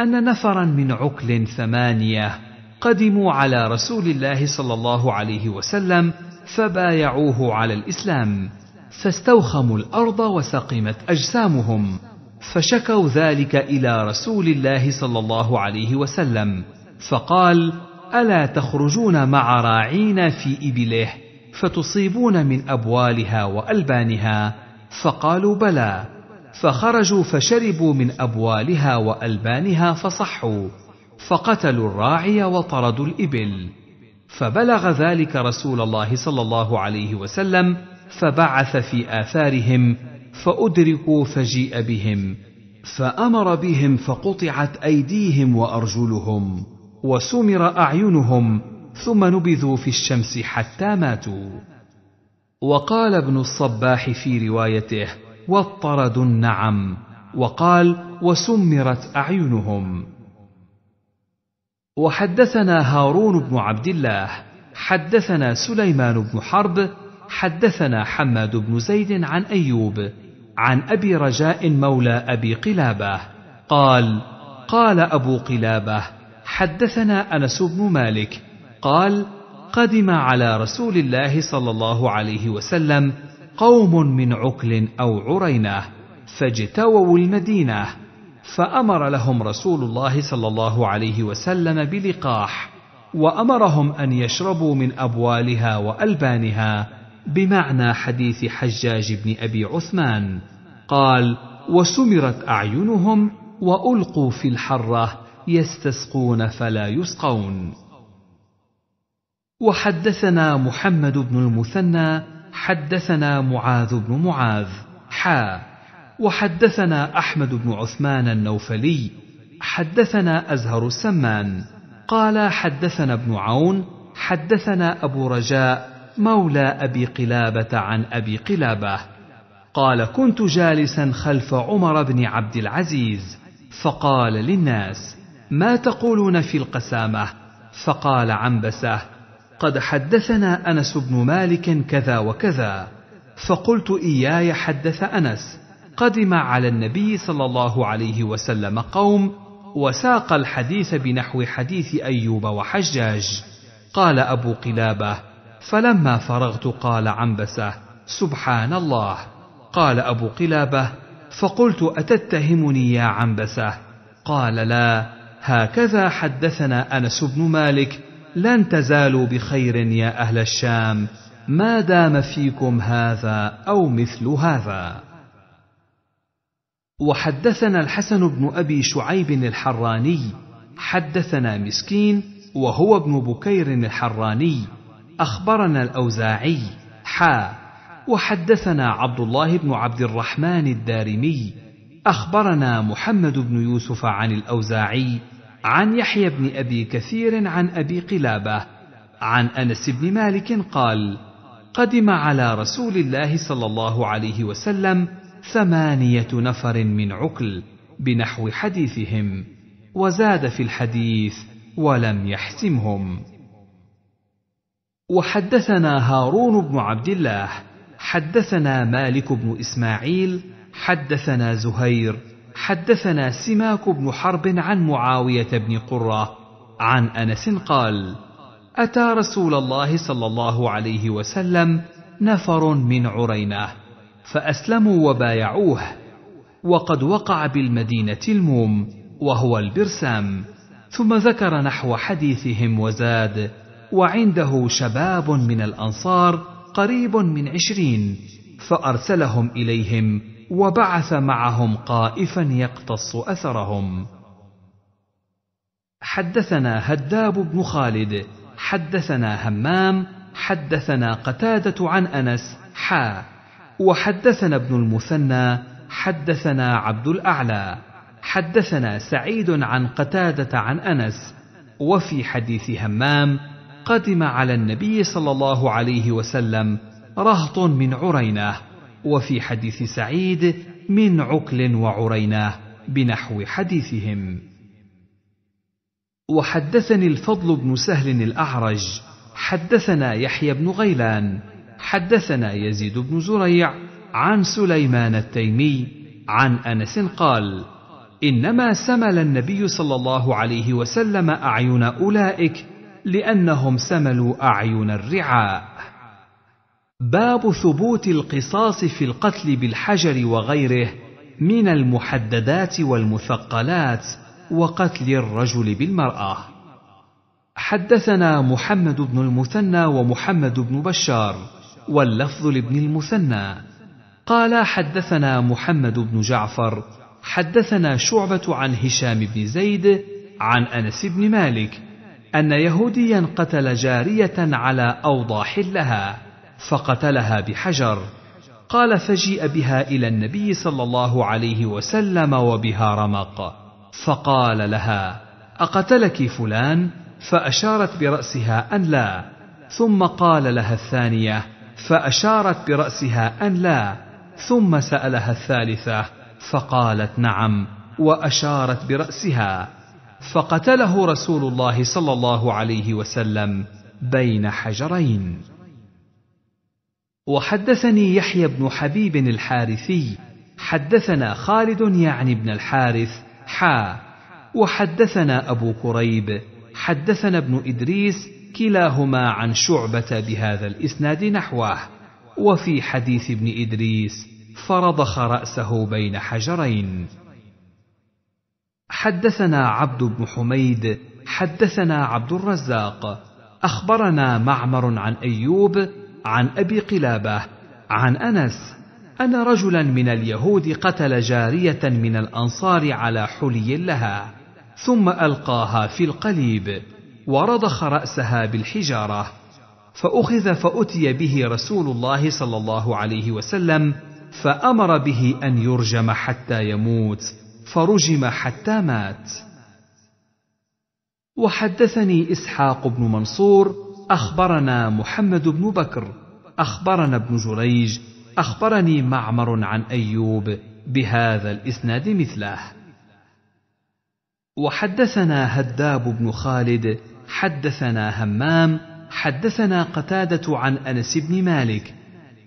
Speaker 1: أن نفرا من عكل ثمانية قدموا على رسول الله صلى الله عليه وسلم فبايعوه على الإسلام فاستوخموا الارض وسقمت اجسامهم فشكوا ذلك الى رسول الله صلى الله عليه وسلم فقال الا تخرجون مع راعينا في ابله فتصيبون من ابوالها والبانها فقالوا بلى فخرجوا فشربوا من ابوالها والبانها فصحوا فقتلوا الراعي وطردوا الابل فبلغ ذلك رسول الله صلى الله عليه وسلم فبعث في آثارهم فأدركوا فجيء بهم فأمر بهم فقطعت أيديهم وأرجلهم وسمر أعينهم ثم نبذوا في الشمس حتى ماتوا وقال ابن الصباح في روايته واضطرد النعم وقال وسمرت أعينهم وحدثنا هارون بن عبد الله حدثنا سليمان بن حرب حدثنا حماد بن زيد عن ايوب عن ابي رجاء مولى ابي قلابه قال قال ابو قلابه حدثنا انس بن مالك قال قدم على رسول الله صلى الله عليه وسلم قوم من عقل او عرينه فاجتووا المدينه فامر لهم رسول الله صلى الله عليه وسلم بلقاح وامرهم ان يشربوا من ابوالها والبانها بمعنى حديث حجاج بن ابي عثمان قال وسمرت اعينهم والقوا في الحره يستسقون فلا يسقون وحدثنا محمد بن المثنى حدثنا معاذ بن معاذ حا وحدثنا احمد بن عثمان النوفلي حدثنا ازهر السمان قال حدثنا ابن عون حدثنا ابو رجاء مولى ابي قلابه عن ابي قلابه قال كنت جالسا خلف عمر بن عبد العزيز فقال للناس ما تقولون في القسامه فقال عنبسه قد حدثنا انس بن مالك كذا وكذا فقلت اياي حدث انس قدم على النبي صلى الله عليه وسلم قوم وساق الحديث بنحو حديث ايوب وحجاج قال ابو قلابه فلما فرغت قال عنبسة سبحان الله قال أبو قلابة فقلت أتتهمني يا عنبسة قال لا هكذا حدثنا أنس بن مالك لن تزالوا بخير يا أهل الشام ما دام فيكم هذا أو مثل هذا وحدثنا الحسن بن أبي شعيب الحراني حدثنا مسكين وهو ابن بكير الحراني أخبرنا الأوزاعي حا وحدثنا عبد الله بن عبد الرحمن الدارمي أخبرنا محمد بن يوسف عن الأوزاعي عن يحيى بن أبي كثير عن أبي قلابة عن أنس بن مالك قال قدم على رسول الله صلى الله عليه وسلم ثمانية نفر من عقل بنحو حديثهم وزاد في الحديث ولم يحسمهم وحدثنا هارون بن عبد الله حدثنا مالك بن اسماعيل حدثنا زهير حدثنا سماك بن حرب عن معاويه بن قره عن انس قال اتى رسول الله صلى الله عليه وسلم نفر من عرينه فاسلموا وبايعوه وقد وقع بالمدينه الموم وهو البرسام ثم ذكر نحو حديثهم وزاد وعنده شباب من الانصار قريب من عشرين فارسلهم اليهم وبعث معهم قائفا يقتص اثرهم حدثنا هداب بن خالد حدثنا همام حدثنا قتاده عن انس حا وحدثنا ابن المثنى حدثنا عبد الاعلى حدثنا سعيد عن قتاده عن انس وفي حديث همام قدم على النبي صلى الله عليه وسلم رهط من عرينه وفي حديث سعيد من عقل وعرينه بنحو حديثهم وحدثني الفضل بن سهل الاعرج حدثنا يحيى بن غيلان حدثنا يزيد بن زريع عن سليمان التيمي عن انس قال انما سمل النبي صلى الله عليه وسلم اعين اولئك لأنهم سملوا أعين الرعاء. باب ثبوت القصاص في القتل بالحجر وغيره من المحددات والمثقلات وقتل الرجل بالمرأة. حدثنا محمد بن المثنى ومحمد بن بشار واللفظ لابن المثنى قال حدثنا محمد بن جعفر حدثنا شعبة عن هشام بن زيد عن أنس بن مالك ان يهوديا قتل جاريه على اوضاح لها فقتلها بحجر قال فجيء بها الى النبي صلى الله عليه وسلم وبها رمق فقال لها اقتلك فلان فاشارت براسها ان لا ثم قال لها الثانيه فاشارت براسها ان لا ثم سالها الثالثه فقالت نعم واشارت براسها فقتله رسول الله صلى الله عليه وسلم بين حجرين وحدثني يحيى بن حبيب الحارثي حدثنا خالد يعني بن الحارث حا وحدثنا ابو كريب حدثنا ابن ادريس كلاهما عن شعبه بهذا الاسناد نحوه وفي حديث ابن ادريس فرضخ راسه بين حجرين حدثنا عبد بن حميد حدثنا عبد الرزاق اخبرنا معمر عن ايوب عن ابي قلابه عن انس ان رجلا من اليهود قتل جاريه من الانصار على حلي لها ثم القاها في القليب ورضخ راسها بالحجاره فاخذ فاتي به رسول الله صلى الله عليه وسلم فامر به ان يرجم حتى يموت فرجم حتى مات وحدثني اسحاق بن منصور اخبرنا محمد بن بكر اخبرنا ابن جريج اخبرني معمر عن ايوب بهذا الاسناد مثله وحدثنا هداب بن خالد حدثنا همام حدثنا قتاده عن انس بن مالك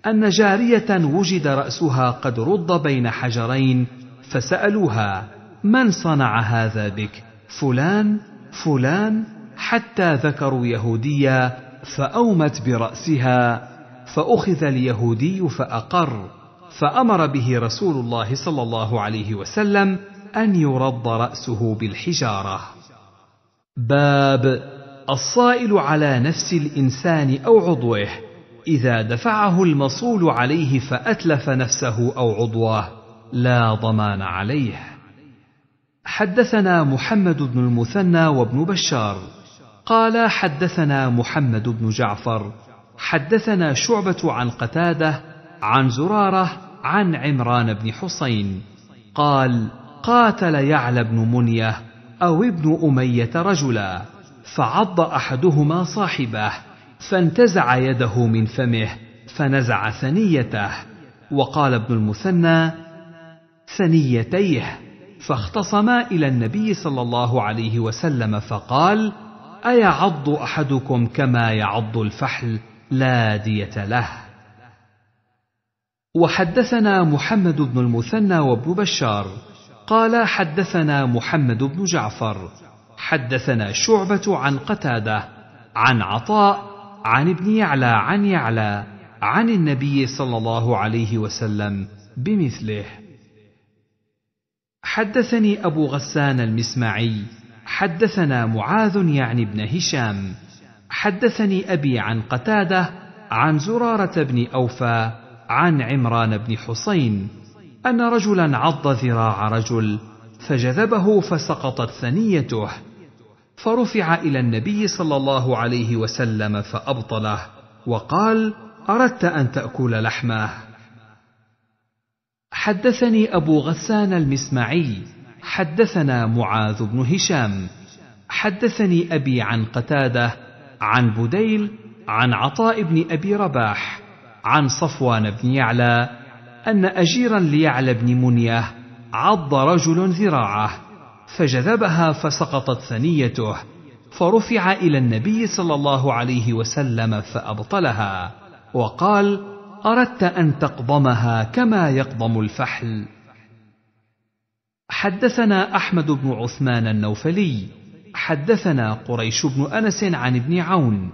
Speaker 1: ان جاريه وجد راسها قد رض بين حجرين فسالوها من صنع هذا بك فلان فلان حتى ذكروا يهوديا فاومت براسها فاخذ اليهودي فاقر فامر به رسول الله صلى الله عليه وسلم ان يرد راسه بالحجاره باب الصائل على نفس الانسان او عضوه اذا دفعه المصول عليه فاتلف نفسه او عضوه لا ضمان عليه حدثنا محمد بن المثنى وابن بشار قال حدثنا محمد بن جعفر حدثنا شعبه عن قتاده عن زراره عن عمران بن حسين قال قاتل يعلى بن منيه او ابن اميه رجلا فعض احدهما صاحبه فانتزع يده من فمه فنزع ثنيته وقال ابن المثنى ثنيتيه فاختصما الى النبي صلى الله عليه وسلم فقال ايعض احدكم كما يعض الفحل لا ديه له وحدثنا محمد بن المثنى وابن بشار قال حدثنا محمد بن جعفر حدثنا شعبه عن قتاده عن عطاء عن ابن يعلى عن يعلى عن النبي صلى الله عليه وسلم بمثله حدثني أبو غسان المسمعي حدثنا معاذ يعني بن هشام حدثني أبي عن قتادة عن زرارة بن أوفى عن عمران بن حسين أن رجلا عض ذراع رجل فجذبه فسقطت ثنيته فرفع إلى النبي صلى الله عليه وسلم فأبطله وقال أردت أن تأكل لحمه حدثني أبو غسان المسمعي حدثنا معاذ بن هشام حدثني أبي عن قتادة عن بديل عن عطاء بن أبي رباح عن صفوان بن يعلى أن أجيرا ليعلى بن منية عض رجل ذراعه فجذبها فسقطت ثنيته فرفع إلى النبي صلى الله عليه وسلم فأبطلها وقال: اردت ان تقضمها كما يقضم الفحل حدثنا احمد بن عثمان النوفلي حدثنا قريش بن انس عن ابن عون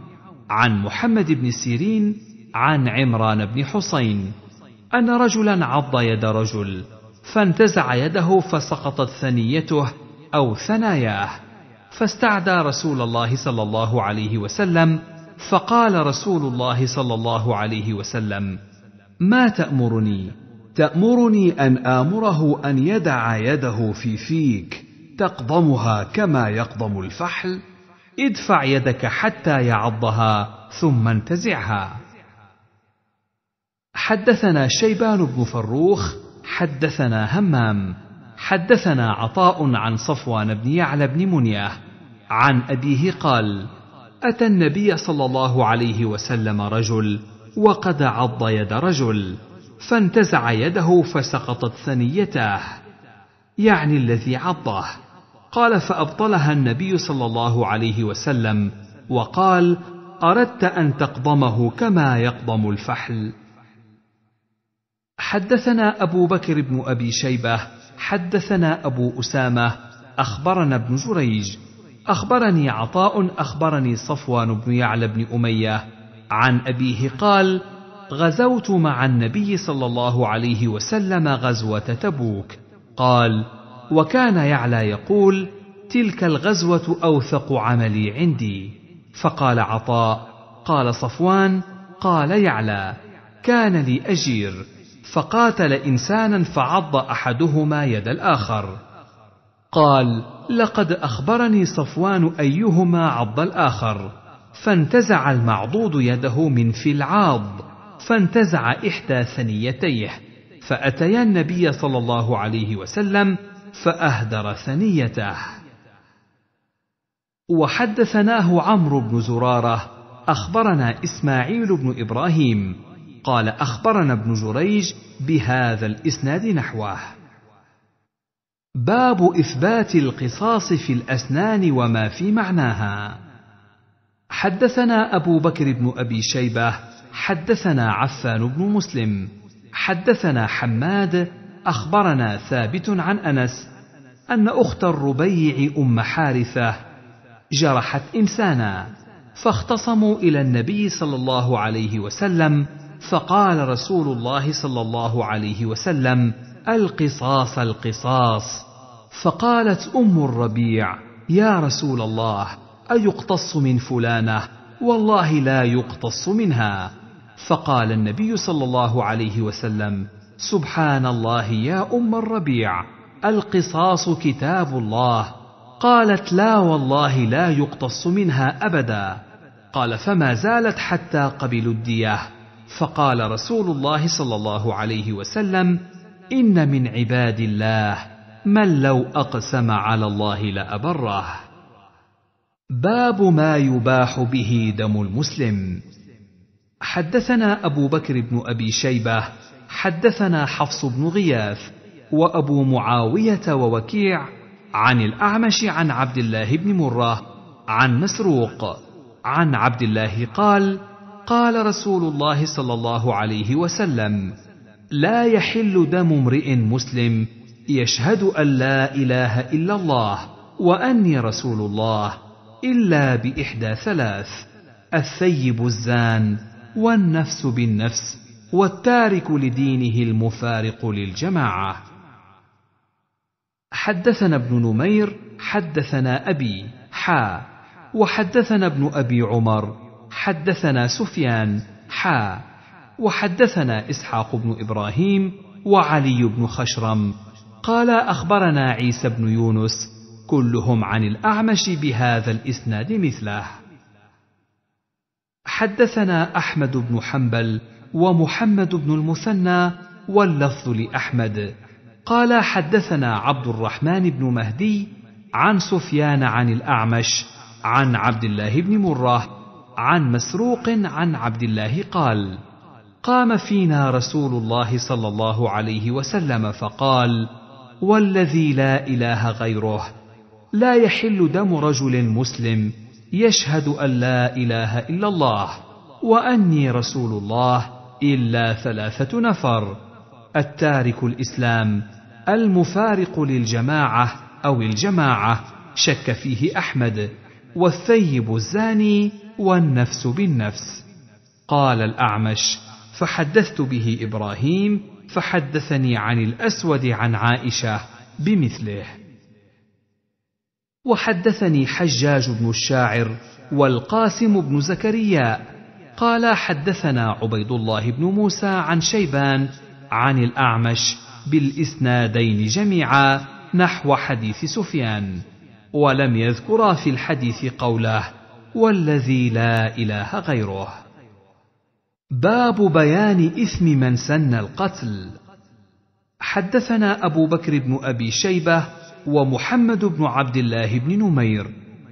Speaker 1: عن محمد بن سيرين عن عمران بن حسين ان رجلا عض يد رجل فانتزع يده فسقطت ثنيته او ثناياه فاستعدى رسول الله صلى الله عليه وسلم فقال رسول الله صلى الله عليه وسلم ما تامرني تامرني ان امره ان يدع يده في فيك تقضمها كما يقضم الفحل ادفع يدك حتى يعضها ثم انتزعها حدثنا شيبان بن فروخ حدثنا همام حدثنا عطاء عن صفوان بن يعلى بن منيه عن ابيه قال اتى النبي صلى الله عليه وسلم رجل وقد عض يد رجل فانتزع يده فسقطت ثنيته يعني الذي عضه قال فابطلها النبي صلى الله عليه وسلم وقال اردت ان تقضمه كما يقضم الفحل حدثنا ابو بكر بن ابي شيبه حدثنا ابو اسامه اخبرنا ابن جريج اخبرني عطاء اخبرني صفوان بن يعلى بن اميه عن ابيه قال غزوت مع النبي صلى الله عليه وسلم غزوه تبوك قال وكان يعلى يقول تلك الغزوه اوثق عملي عندي فقال عطاء قال صفوان قال يعلى كان لي اجير فقاتل انسانا فعض احدهما يد الاخر قال لقد اخبرني صفوان ايهما عض الاخر فانتزع المعضود يده من في العاض فانتزع احدى ثنيتيه فاتيا النبي صلى الله عليه وسلم فاهدر ثنيته وحدثناه عمرو بن زراره اخبرنا اسماعيل بن ابراهيم قال اخبرنا ابن جريج بهذا الاسناد نحوه باب اثبات القصاص في الاسنان وما في معناها حدثنا ابو بكر بن ابي شيبه حدثنا عفان بن مسلم حدثنا حماد اخبرنا ثابت عن انس ان اخت الربيع ام حارثه جرحت انسانا فاختصموا الى النبي صلى الله عليه وسلم فقال رسول الله صلى الله عليه وسلم القصاص القصاص فقالت ام الربيع يا رسول الله ايقتص من فلانه والله لا يقتص منها فقال النبي صلى الله عليه وسلم سبحان الله يا ام الربيع القصاص كتاب الله قالت لا والله لا يقتص منها ابدا قال فما زالت حتى قبلوا الديه فقال رسول الله صلى الله عليه وسلم ان من عباد الله من لو اقسم على الله لابره باب ما يباح به دم المسلم حدثنا ابو بكر بن ابي شيبه حدثنا حفص بن غياث وابو معاويه ووكيع عن الاعمش عن عبد الله بن مره عن مسروق عن عبد الله قال قال رسول الله صلى الله عليه وسلم لا يحل دم امرئ مسلم يشهد ان لا اله الا الله واني رسول الله الا باحدى ثلاث الثيب الزان والنفس بالنفس والتارك لدينه المفارق للجماعه حدثنا ابن نمير حدثنا ابي حا وحدثنا ابن ابي عمر حدثنا سفيان حا وحدثنا اسحاق بن ابراهيم وعلي بن خشرم قال اخبرنا عيسى بن يونس كلهم عن الاعمش بهذا الاسناد مثله حدثنا احمد بن حنبل ومحمد بن المثنى واللفظ لاحمد قال حدثنا عبد الرحمن بن مهدي عن سفيان عن الاعمش عن عبد الله بن مره عن مسروق عن عبد الله قال قام فينا رسول الله صلى الله عليه وسلم فقال والذي لا اله غيره لا يحل دم رجل مسلم يشهد ان لا اله الا الله واني رسول الله الا ثلاثه نفر التارك الاسلام المفارق للجماعه او الجماعه شك فيه احمد والثيب الزاني والنفس بالنفس قال الاعمش فحدثت به ابراهيم فحدثني عن الاسود عن عائشه بمثله وحدثني حجاج بن الشاعر والقاسم بن زكريا قال حدثنا عبيد الله بن موسى عن شيبان عن الاعمش بالاسنادين جميعا نحو حديث سفيان ولم يذكرا في الحديث قوله والذي لا اله غيره باب بيان إثم من سن القتل حدثنا أبو بكر بن أبي شيبة ومحمد بن عبد الله بن نمير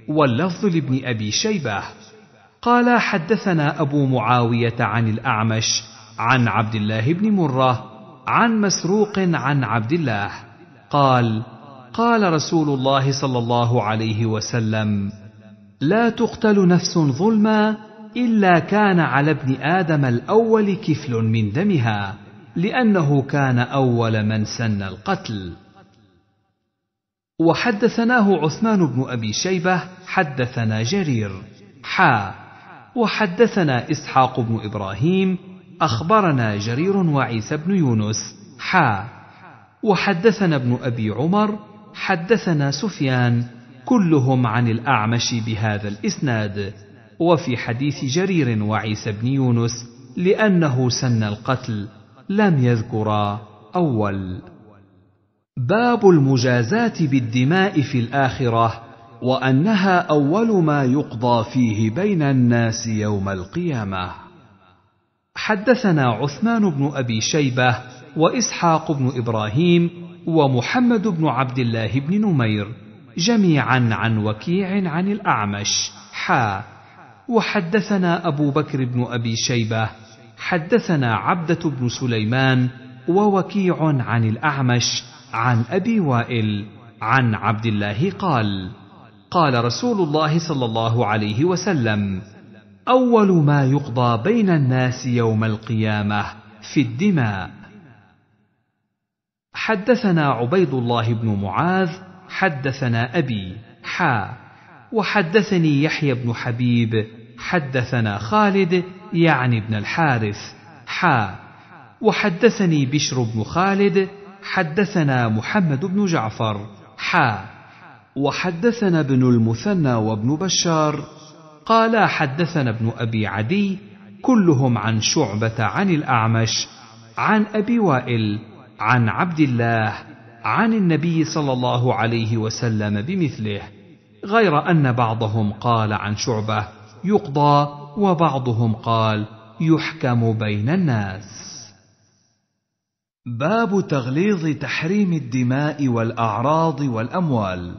Speaker 1: واللفظ لابن أبي شيبة قال حدثنا أبو معاوية عن الأعمش عن عبد الله بن مرة عن مسروق عن عبد الله قال قال رسول الله صلى الله عليه وسلم لا تقتل نفس ظلما الا كان على ابن ادم الاول كفل من دمها لانه كان اول من سن القتل وحدثناه عثمان بن ابي شيبه حدثنا جرير حا وحدثنا اسحاق بن ابراهيم اخبرنا جرير وعيسى بن يونس حا وحدثنا ابن ابي عمر حدثنا سفيان كلهم عن الاعمش بهذا الاسناد وفي حديث جرير وعيسى بن يونس لأنه سن القتل لم يذكرا أول باب المجازاة بالدماء في الآخرة وأنها أول ما يقضى فيه بين الناس يوم القيامة حدثنا عثمان بن أبي شيبة وإسحاق بن إبراهيم ومحمد بن عبد الله بن نمير جميعا عن وكيع عن الأعمش حا وحدثنا ابو بكر بن ابي شيبه حدثنا عبده بن سليمان ووكيع عن الاعمش عن ابي وائل عن عبد الله قال قال رسول الله صلى الله عليه وسلم اول ما يقضى بين الناس يوم القيامه في الدماء حدثنا عبيد الله بن معاذ حدثنا ابي حا وحدثني يحيى بن حبيب حدثنا خالد يعني ابن الحارث حا وحدثني بشر بن خالد حدثنا محمد بن جعفر حا وحدثنا ابن المثنى وابن بشار قالا حدثنا ابن ابي عدي كلهم عن شعبه عن الاعمش عن ابي وائل عن عبد الله عن النبي صلى الله عليه وسلم بمثله غير ان بعضهم قال عن شعبه يقضى وبعضهم قال يحكم بين الناس باب تغليظ تحريم الدماء والاعراض والاموال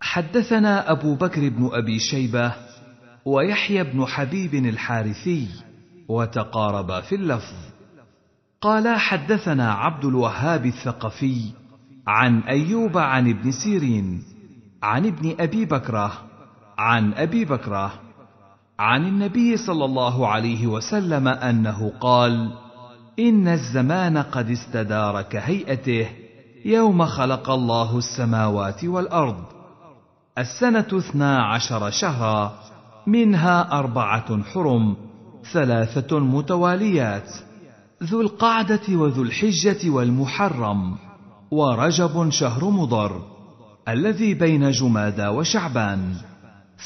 Speaker 1: حدثنا ابو بكر بن ابي شيبه ويحيى بن حبيب الحارثي وتقاربا في اللفظ قالا حدثنا عبد الوهاب الثقفي عن ايوب عن ابن سيرين عن ابن ابي بكره عن ابي بكره عن النبي صلى الله عليه وسلم انه قال ان الزمان قد استدار كهيئته يوم خلق الله السماوات والارض السنه اثنا عشر شهرا منها اربعه حرم ثلاثه متواليات ذو القعده وذو الحجه والمحرم ورجب شهر مضر الذي بين جمادى وشعبان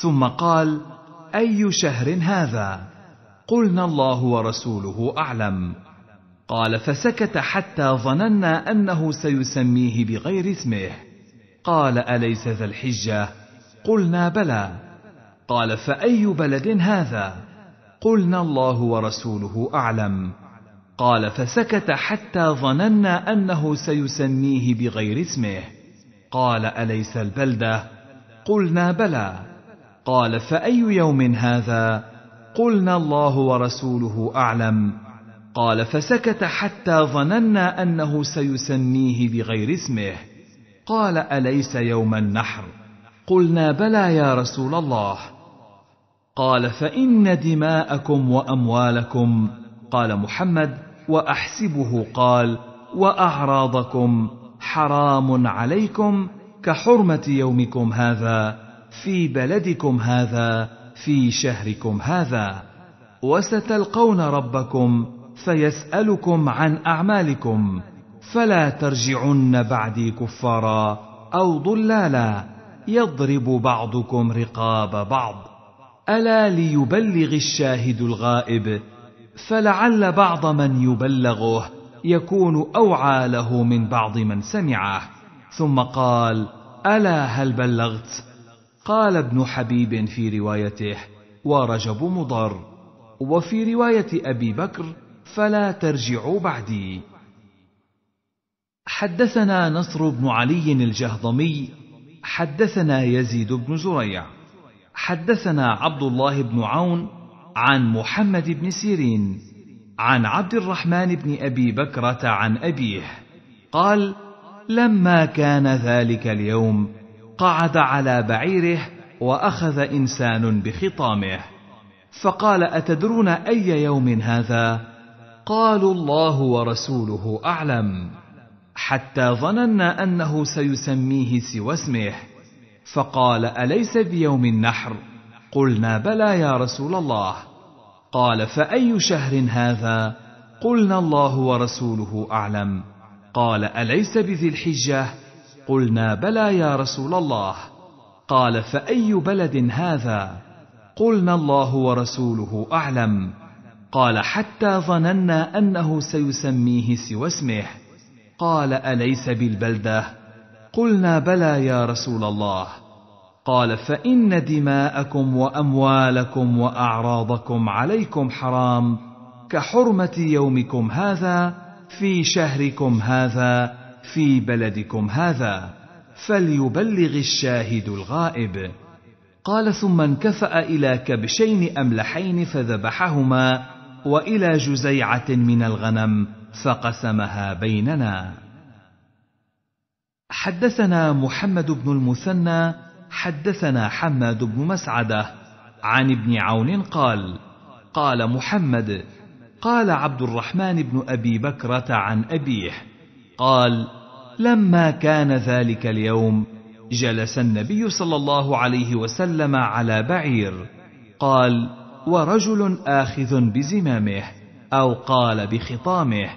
Speaker 1: ثم قال اي شهر هذا قلنا الله ورسوله اعلم قال فسكت حتى ظننا انه سيسميه بغير اسمه قال اليس ذا الحجه قلنا بلى قال فاي بلد هذا قلنا الله ورسوله اعلم قال فسكت حتى ظننا انه سيسميه بغير اسمه قال اليس البلده قلنا بلى قال فاي يوم هذا قلنا الله ورسوله اعلم قال فسكت حتى ظننا انه سيسميه بغير اسمه قال اليس يوم النحر قلنا بلى يا رسول الله قال فان دماءكم واموالكم قال محمد واحسبه قال واعراضكم حرام عليكم كحرمه يومكم هذا في بلدكم هذا في شهركم هذا وستلقون ربكم فيسالكم عن اعمالكم فلا ترجعن بعدي كفارا او ضلالا يضرب بعضكم رقاب بعض الا ليبلغ الشاهد الغائب فلعل بعض من يبلغه يكون اوعى له من بعض من سمعه ثم قال الا هل بلغت قال ابن حبيب في روايته ورجب مضر وفي روايه ابي بكر فلا ترجعوا بعدي حدثنا نصر بن علي الجهضمي حدثنا يزيد بن زريع حدثنا عبد الله بن عون عن محمد بن سيرين عن عبد الرحمن بن ابي بكره عن ابيه قال لما كان ذلك اليوم قعد على بعيره واخذ انسان بخطامه فقال اتدرون اي يوم هذا قالوا الله ورسوله اعلم حتى ظننا انه سيسميه سوى اسمه فقال اليس بيوم النحر قلنا بلى يا رسول الله قال فاي شهر هذا قلنا الله ورسوله اعلم قال اليس بذي الحجه قلنا بلى يا رسول الله قال فاي بلد هذا قلنا الله ورسوله اعلم قال حتى ظننا انه سيسميه سوى اسمه قال اليس بالبلده قلنا بلى يا رسول الله قال فان دماءكم واموالكم واعراضكم عليكم حرام كحرمه يومكم هذا في شهركم هذا في بلدكم هذا فليبلغ الشاهد الغائب قال ثم انكفأ إلى كبشين أملحين فذبحهما وإلى جزيعة من الغنم فقسمها بيننا حدثنا محمد بن المثنى حدثنا حماد بن مسعده عن ابن عون قال قال محمد قال عبد الرحمن بن ابي بكره عن ابيه قال لما كان ذلك اليوم جلس النبي صلى الله عليه وسلم على بعير قال ورجل اخذ بزمامه او قال بخطامه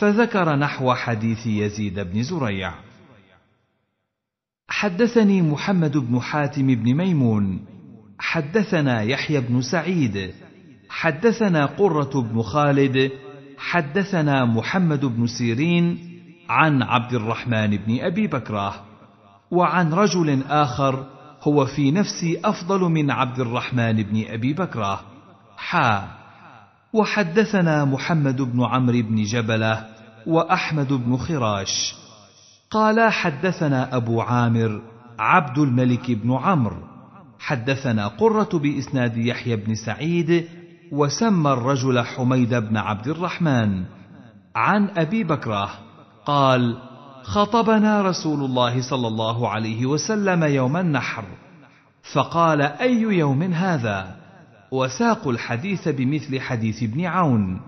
Speaker 1: فذكر نحو حديث يزيد بن زريع حدثني محمد بن حاتم بن ميمون حدثنا يحيى بن سعيد حدثنا قره بن خالد حدثنا محمد بن سيرين عن عبد الرحمن بن ابي بكره وعن رجل اخر هو في نفسي افضل من عبد الرحمن بن ابي بكره حا وحدثنا محمد بن عمرو بن جبله واحمد بن خراش قالا حدثنا ابو عامر عبد الملك بن عمرو حدثنا قره باسناد يحيى بن سعيد وسمى الرجل حميد بن عبد الرحمن عن ابي بكره قال خطبنا رسول الله صلى الله عليه وسلم يوم النحر فقال اي يوم هذا وساق الحديث بمثل حديث ابن عون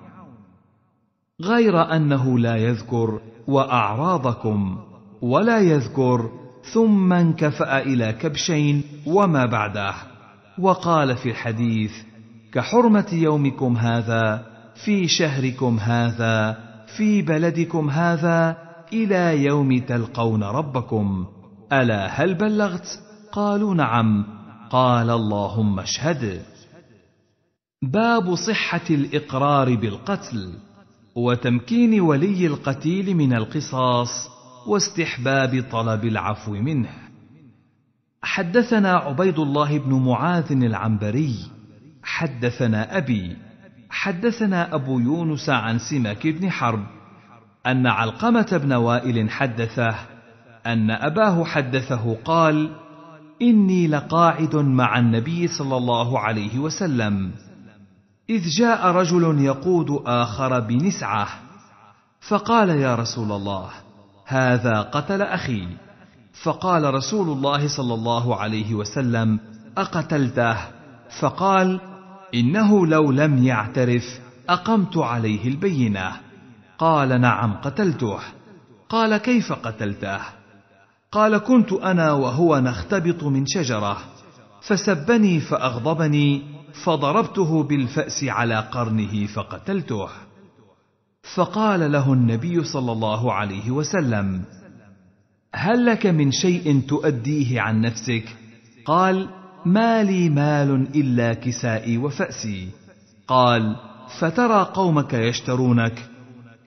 Speaker 1: غير انه لا يذكر واعراضكم ولا يذكر ثم انكفا الى كبشين وما بعده وقال في الحديث كحرمه يومكم هذا في شهركم هذا في بلدكم هذا الى يوم تلقون ربكم الا هل بلغت قالوا نعم قال اللهم اشهد باب صحه الاقرار بالقتل وتمكين ولي القتيل من القصاص واستحباب طلب العفو منه حدثنا عبيد الله بن معاذ العنبري حدثنا ابي حدثنا أبو يونس عن سماك بن حرب أن علقمة بن وائل حدثه أن أباه حدثه قال: إني لقاعد مع النبي صلى الله عليه وسلم، إذ جاء رجل يقود آخر بنسعة، فقال يا رسول الله: هذا قتل أخي، فقال رسول الله صلى الله عليه وسلم: أقتلته؟ فقال: انه لو لم يعترف اقمت عليه البينه قال نعم قتلته قال كيف قتلته قال كنت انا وهو نختبط من شجره فسبني فاغضبني فضربته بالفاس على قرنه فقتلته فقال له النبي صلى الله عليه وسلم هل لك من شيء تؤديه عن نفسك قال ما لي مال الا كسائي وفاسي قال فترى قومك يشترونك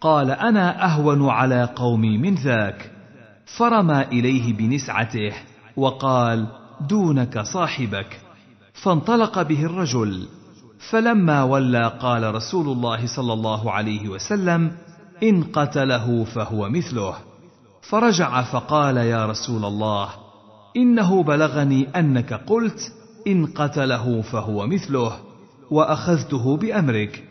Speaker 1: قال انا اهون على قومي من ذاك فرمى اليه بنسعته وقال دونك صاحبك فانطلق به الرجل فلما ولى قال رسول الله صلى الله عليه وسلم ان قتله فهو مثله فرجع فقال يا رسول الله انه بلغني انك قلت ان قتله فهو مثله واخذته بامرك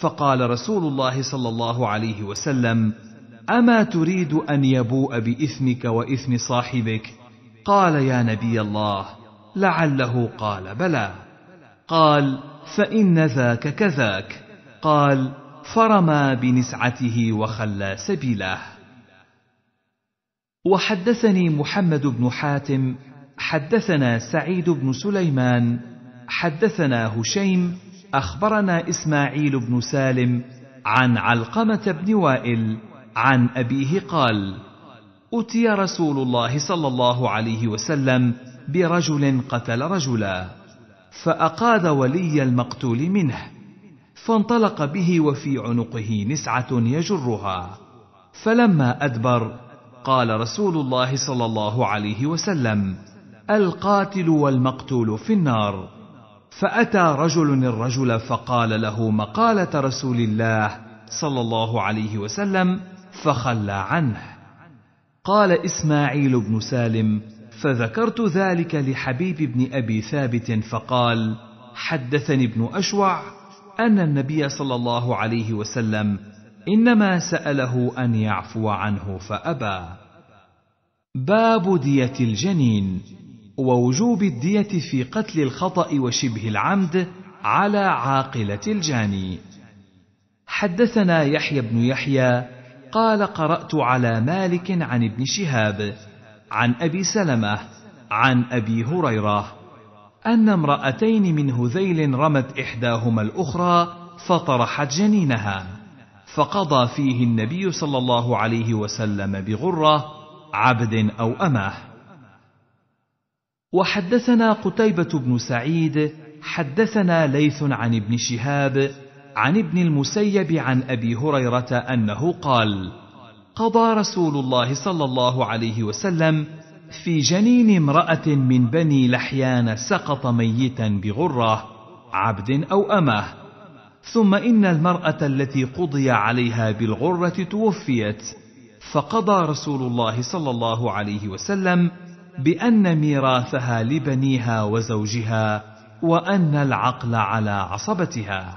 Speaker 1: فقال رسول الله صلى الله عليه وسلم اما تريد ان يبوء باثمك واثم صاحبك قال يا نبي الله لعله قال بلى قال فان ذاك كذاك قال فرمى بنسعته وخلى سبيله وحدثني محمد بن حاتم حدثنا سعيد بن سليمان حدثنا هشيم اخبرنا اسماعيل بن سالم عن علقمه بن وائل عن ابيه قال اتي رسول الله صلى الله عليه وسلم برجل قتل رجلا فاقاد ولي المقتول منه فانطلق به وفي عنقه نسعه يجرها فلما ادبر قال رسول الله صلى الله عليه وسلم القاتل والمقتول في النار فاتى رجل الرجل فقال له مقاله رسول الله صلى الله عليه وسلم فخلى عنه قال اسماعيل بن سالم فذكرت ذلك لحبيب بن ابي ثابت فقال حدثني ابن اشوع ان النبي صلى الله عليه وسلم انما ساله ان يعفو عنه فابى باب ديه الجنين ووجوب الديه في قتل الخطا وشبه العمد على عاقله الجاني حدثنا يحيى بن يحيى قال قرات على مالك عن ابن شهاب عن ابي سلمه عن ابي هريره ان امراتين من هذيل رمت احداهما الاخرى فطرحت جنينها فقضى فيه النبي صلى الله عليه وسلم بغره عبد او اماه وحدثنا قتيبه بن سعيد حدثنا ليث عن ابن شهاب عن ابن المسيب عن ابي هريره انه قال قضى رسول الله صلى الله عليه وسلم في جنين امراه من بني لحيان سقط ميتا بغره عبد او امه ثم ان المراه التي قضي عليها بالغره توفيت فقضى رسول الله صلى الله عليه وسلم بان ميراثها لبنيها وزوجها وان العقل على عصبتها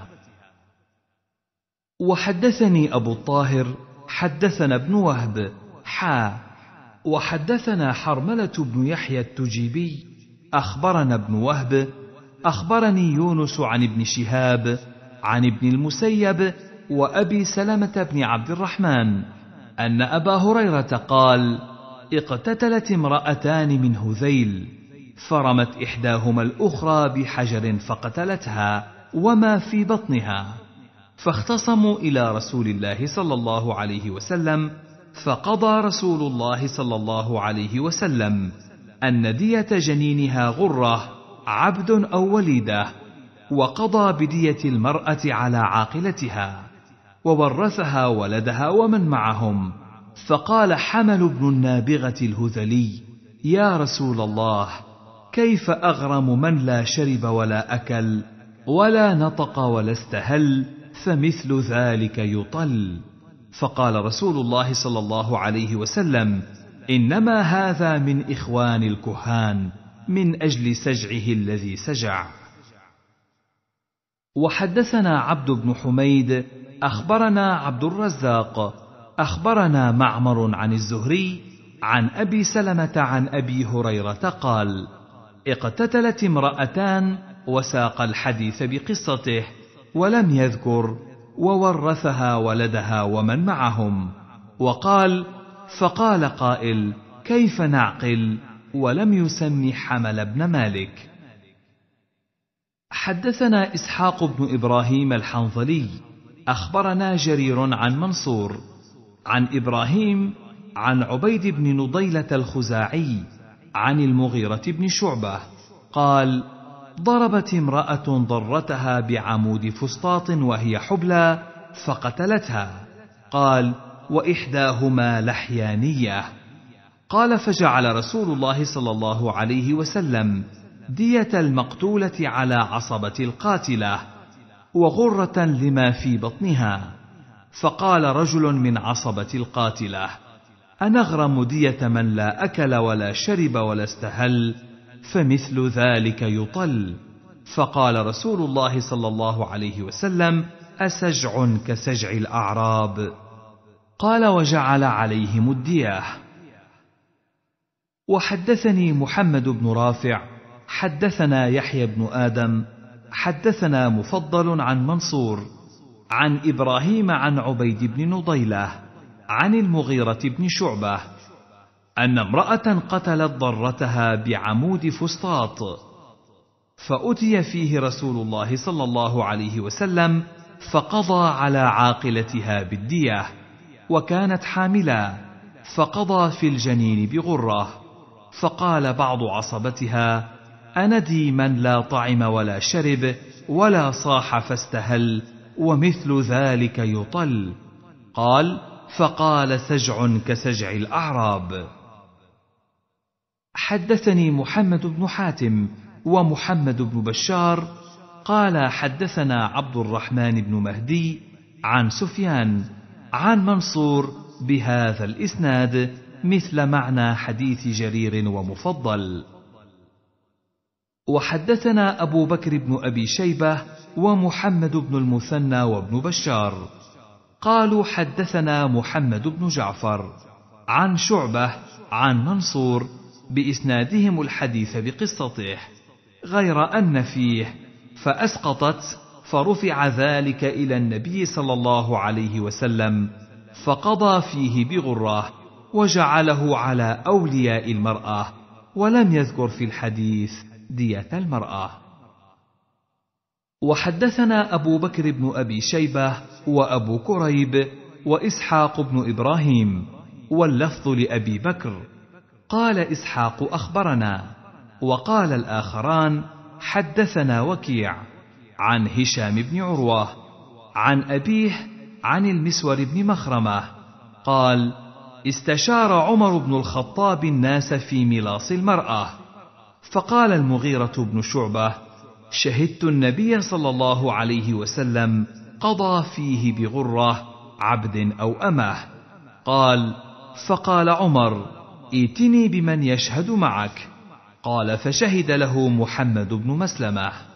Speaker 1: وحدثني ابو الطاهر حدثنا ابن وهب حا وحدثنا حرمله بن يحيى التجيبي اخبرنا ابن وهب اخبرني يونس عن ابن شهاب عن ابن المسيب وأبي سلمة بن عبد الرحمن أن أبا هريرة قال: اقتتلت امرأتان من هذيل، فرمت إحداهما الأخرى بحجر فقتلتها وما في بطنها، فاختصموا إلى رسول الله صلى الله عليه وسلم، فقضى رسول الله صلى الله عليه وسلم أن دية جنينها غرة، عبد أو وليده وقضى بدية المرأة على عاقلتها وورثها ولدها ومن معهم فقال حمل بن النابغة الهذلي يا رسول الله كيف أغرم من لا شرب ولا أكل ولا نطق ولا استهل فمثل ذلك يطل فقال رسول الله صلى الله عليه وسلم انما هذا من اخوان الكهان من اجل سجعه الذي سجع وحدثنا عبد بن حميد اخبرنا عبد الرزاق اخبرنا معمر عن الزهري عن ابي سلمه عن ابي هريره قال اقتتلت امراتان وساق الحديث بقصته ولم يذكر وورثها ولدها ومن معهم وقال فقال قائل كيف نعقل ولم يسم حمل بن مالك حدثنا اسحاق بن ابراهيم الحنظلي اخبرنا جرير عن منصور عن ابراهيم عن عبيد بن نضيله الخزاعي عن المغيره بن شعبه قال ضربت امراه ضرتها بعمود فسطاط وهي حبلى فقتلتها قال واحداهما لحيانيه قال فجعل رسول الله صلى الله عليه وسلم دية المقتولة على عصبة القاتلة وغرة لما في بطنها فقال رجل من عصبة القاتلة أنغرم دية من لا أكل ولا شرب ولا استهل فمثل ذلك يطل فقال رسول الله صلى الله عليه وسلم أسجع كسجع الأعراب قال وجعل عليهم الدية وحدثني محمد بن رافع حدثنا يحيى بن ادم حدثنا مفضل عن منصور عن ابراهيم عن عبيد بن نضيله عن المغيره بن شعبه ان امراه قتلت ضرتها بعمود فسطاط فاتي فيه رسول الله صلى الله عليه وسلم فقضى على عاقلتها بالديه وكانت حاملا فقضى في الجنين بغره فقال بعض عصبتها أندي من لا طعم ولا شرب ولا صاح فاستهل ومثل ذلك يطل قال فقال سجع كسجع الأعراب حدثني محمد بن حاتم ومحمد بن بشار قال حدثنا عبد الرحمن بن مهدي عن سفيان عن منصور بهذا الاسناد مثل معنى حديث جرير ومفضل وحدثنا أبو بكر بن أبي شيبة ومحمد بن المثنى وابن بشار قالوا حدثنا محمد بن جعفر عن شعبة عن منصور بإسنادهم الحديث بقصته غير أن فيه فأسقطت فرفع ذلك إلى النبي صلى الله عليه وسلم فقضى فيه بغرة وجعله على أولياء المرأة ولم يذكر في الحديث دية المرأة وحدثنا أبو بكر بن أبي شيبة وأبو كريب وإسحاق بن إبراهيم واللفظ لأبي بكر قال إسحاق أخبرنا وقال الآخران حدثنا وكيع عن هشام بن عروة عن أبيه عن المسور بن مخرمة قال استشار عمر بن الخطاب الناس في ملاص المرأة فقال المغيرة بن شعبة: شهدت النبي صلى الله عليه وسلم قضى فيه بغرة عبد أو أمه، قال: فقال عمر: ائتني بمن يشهد معك، قال فشهد له محمد بن مسلمه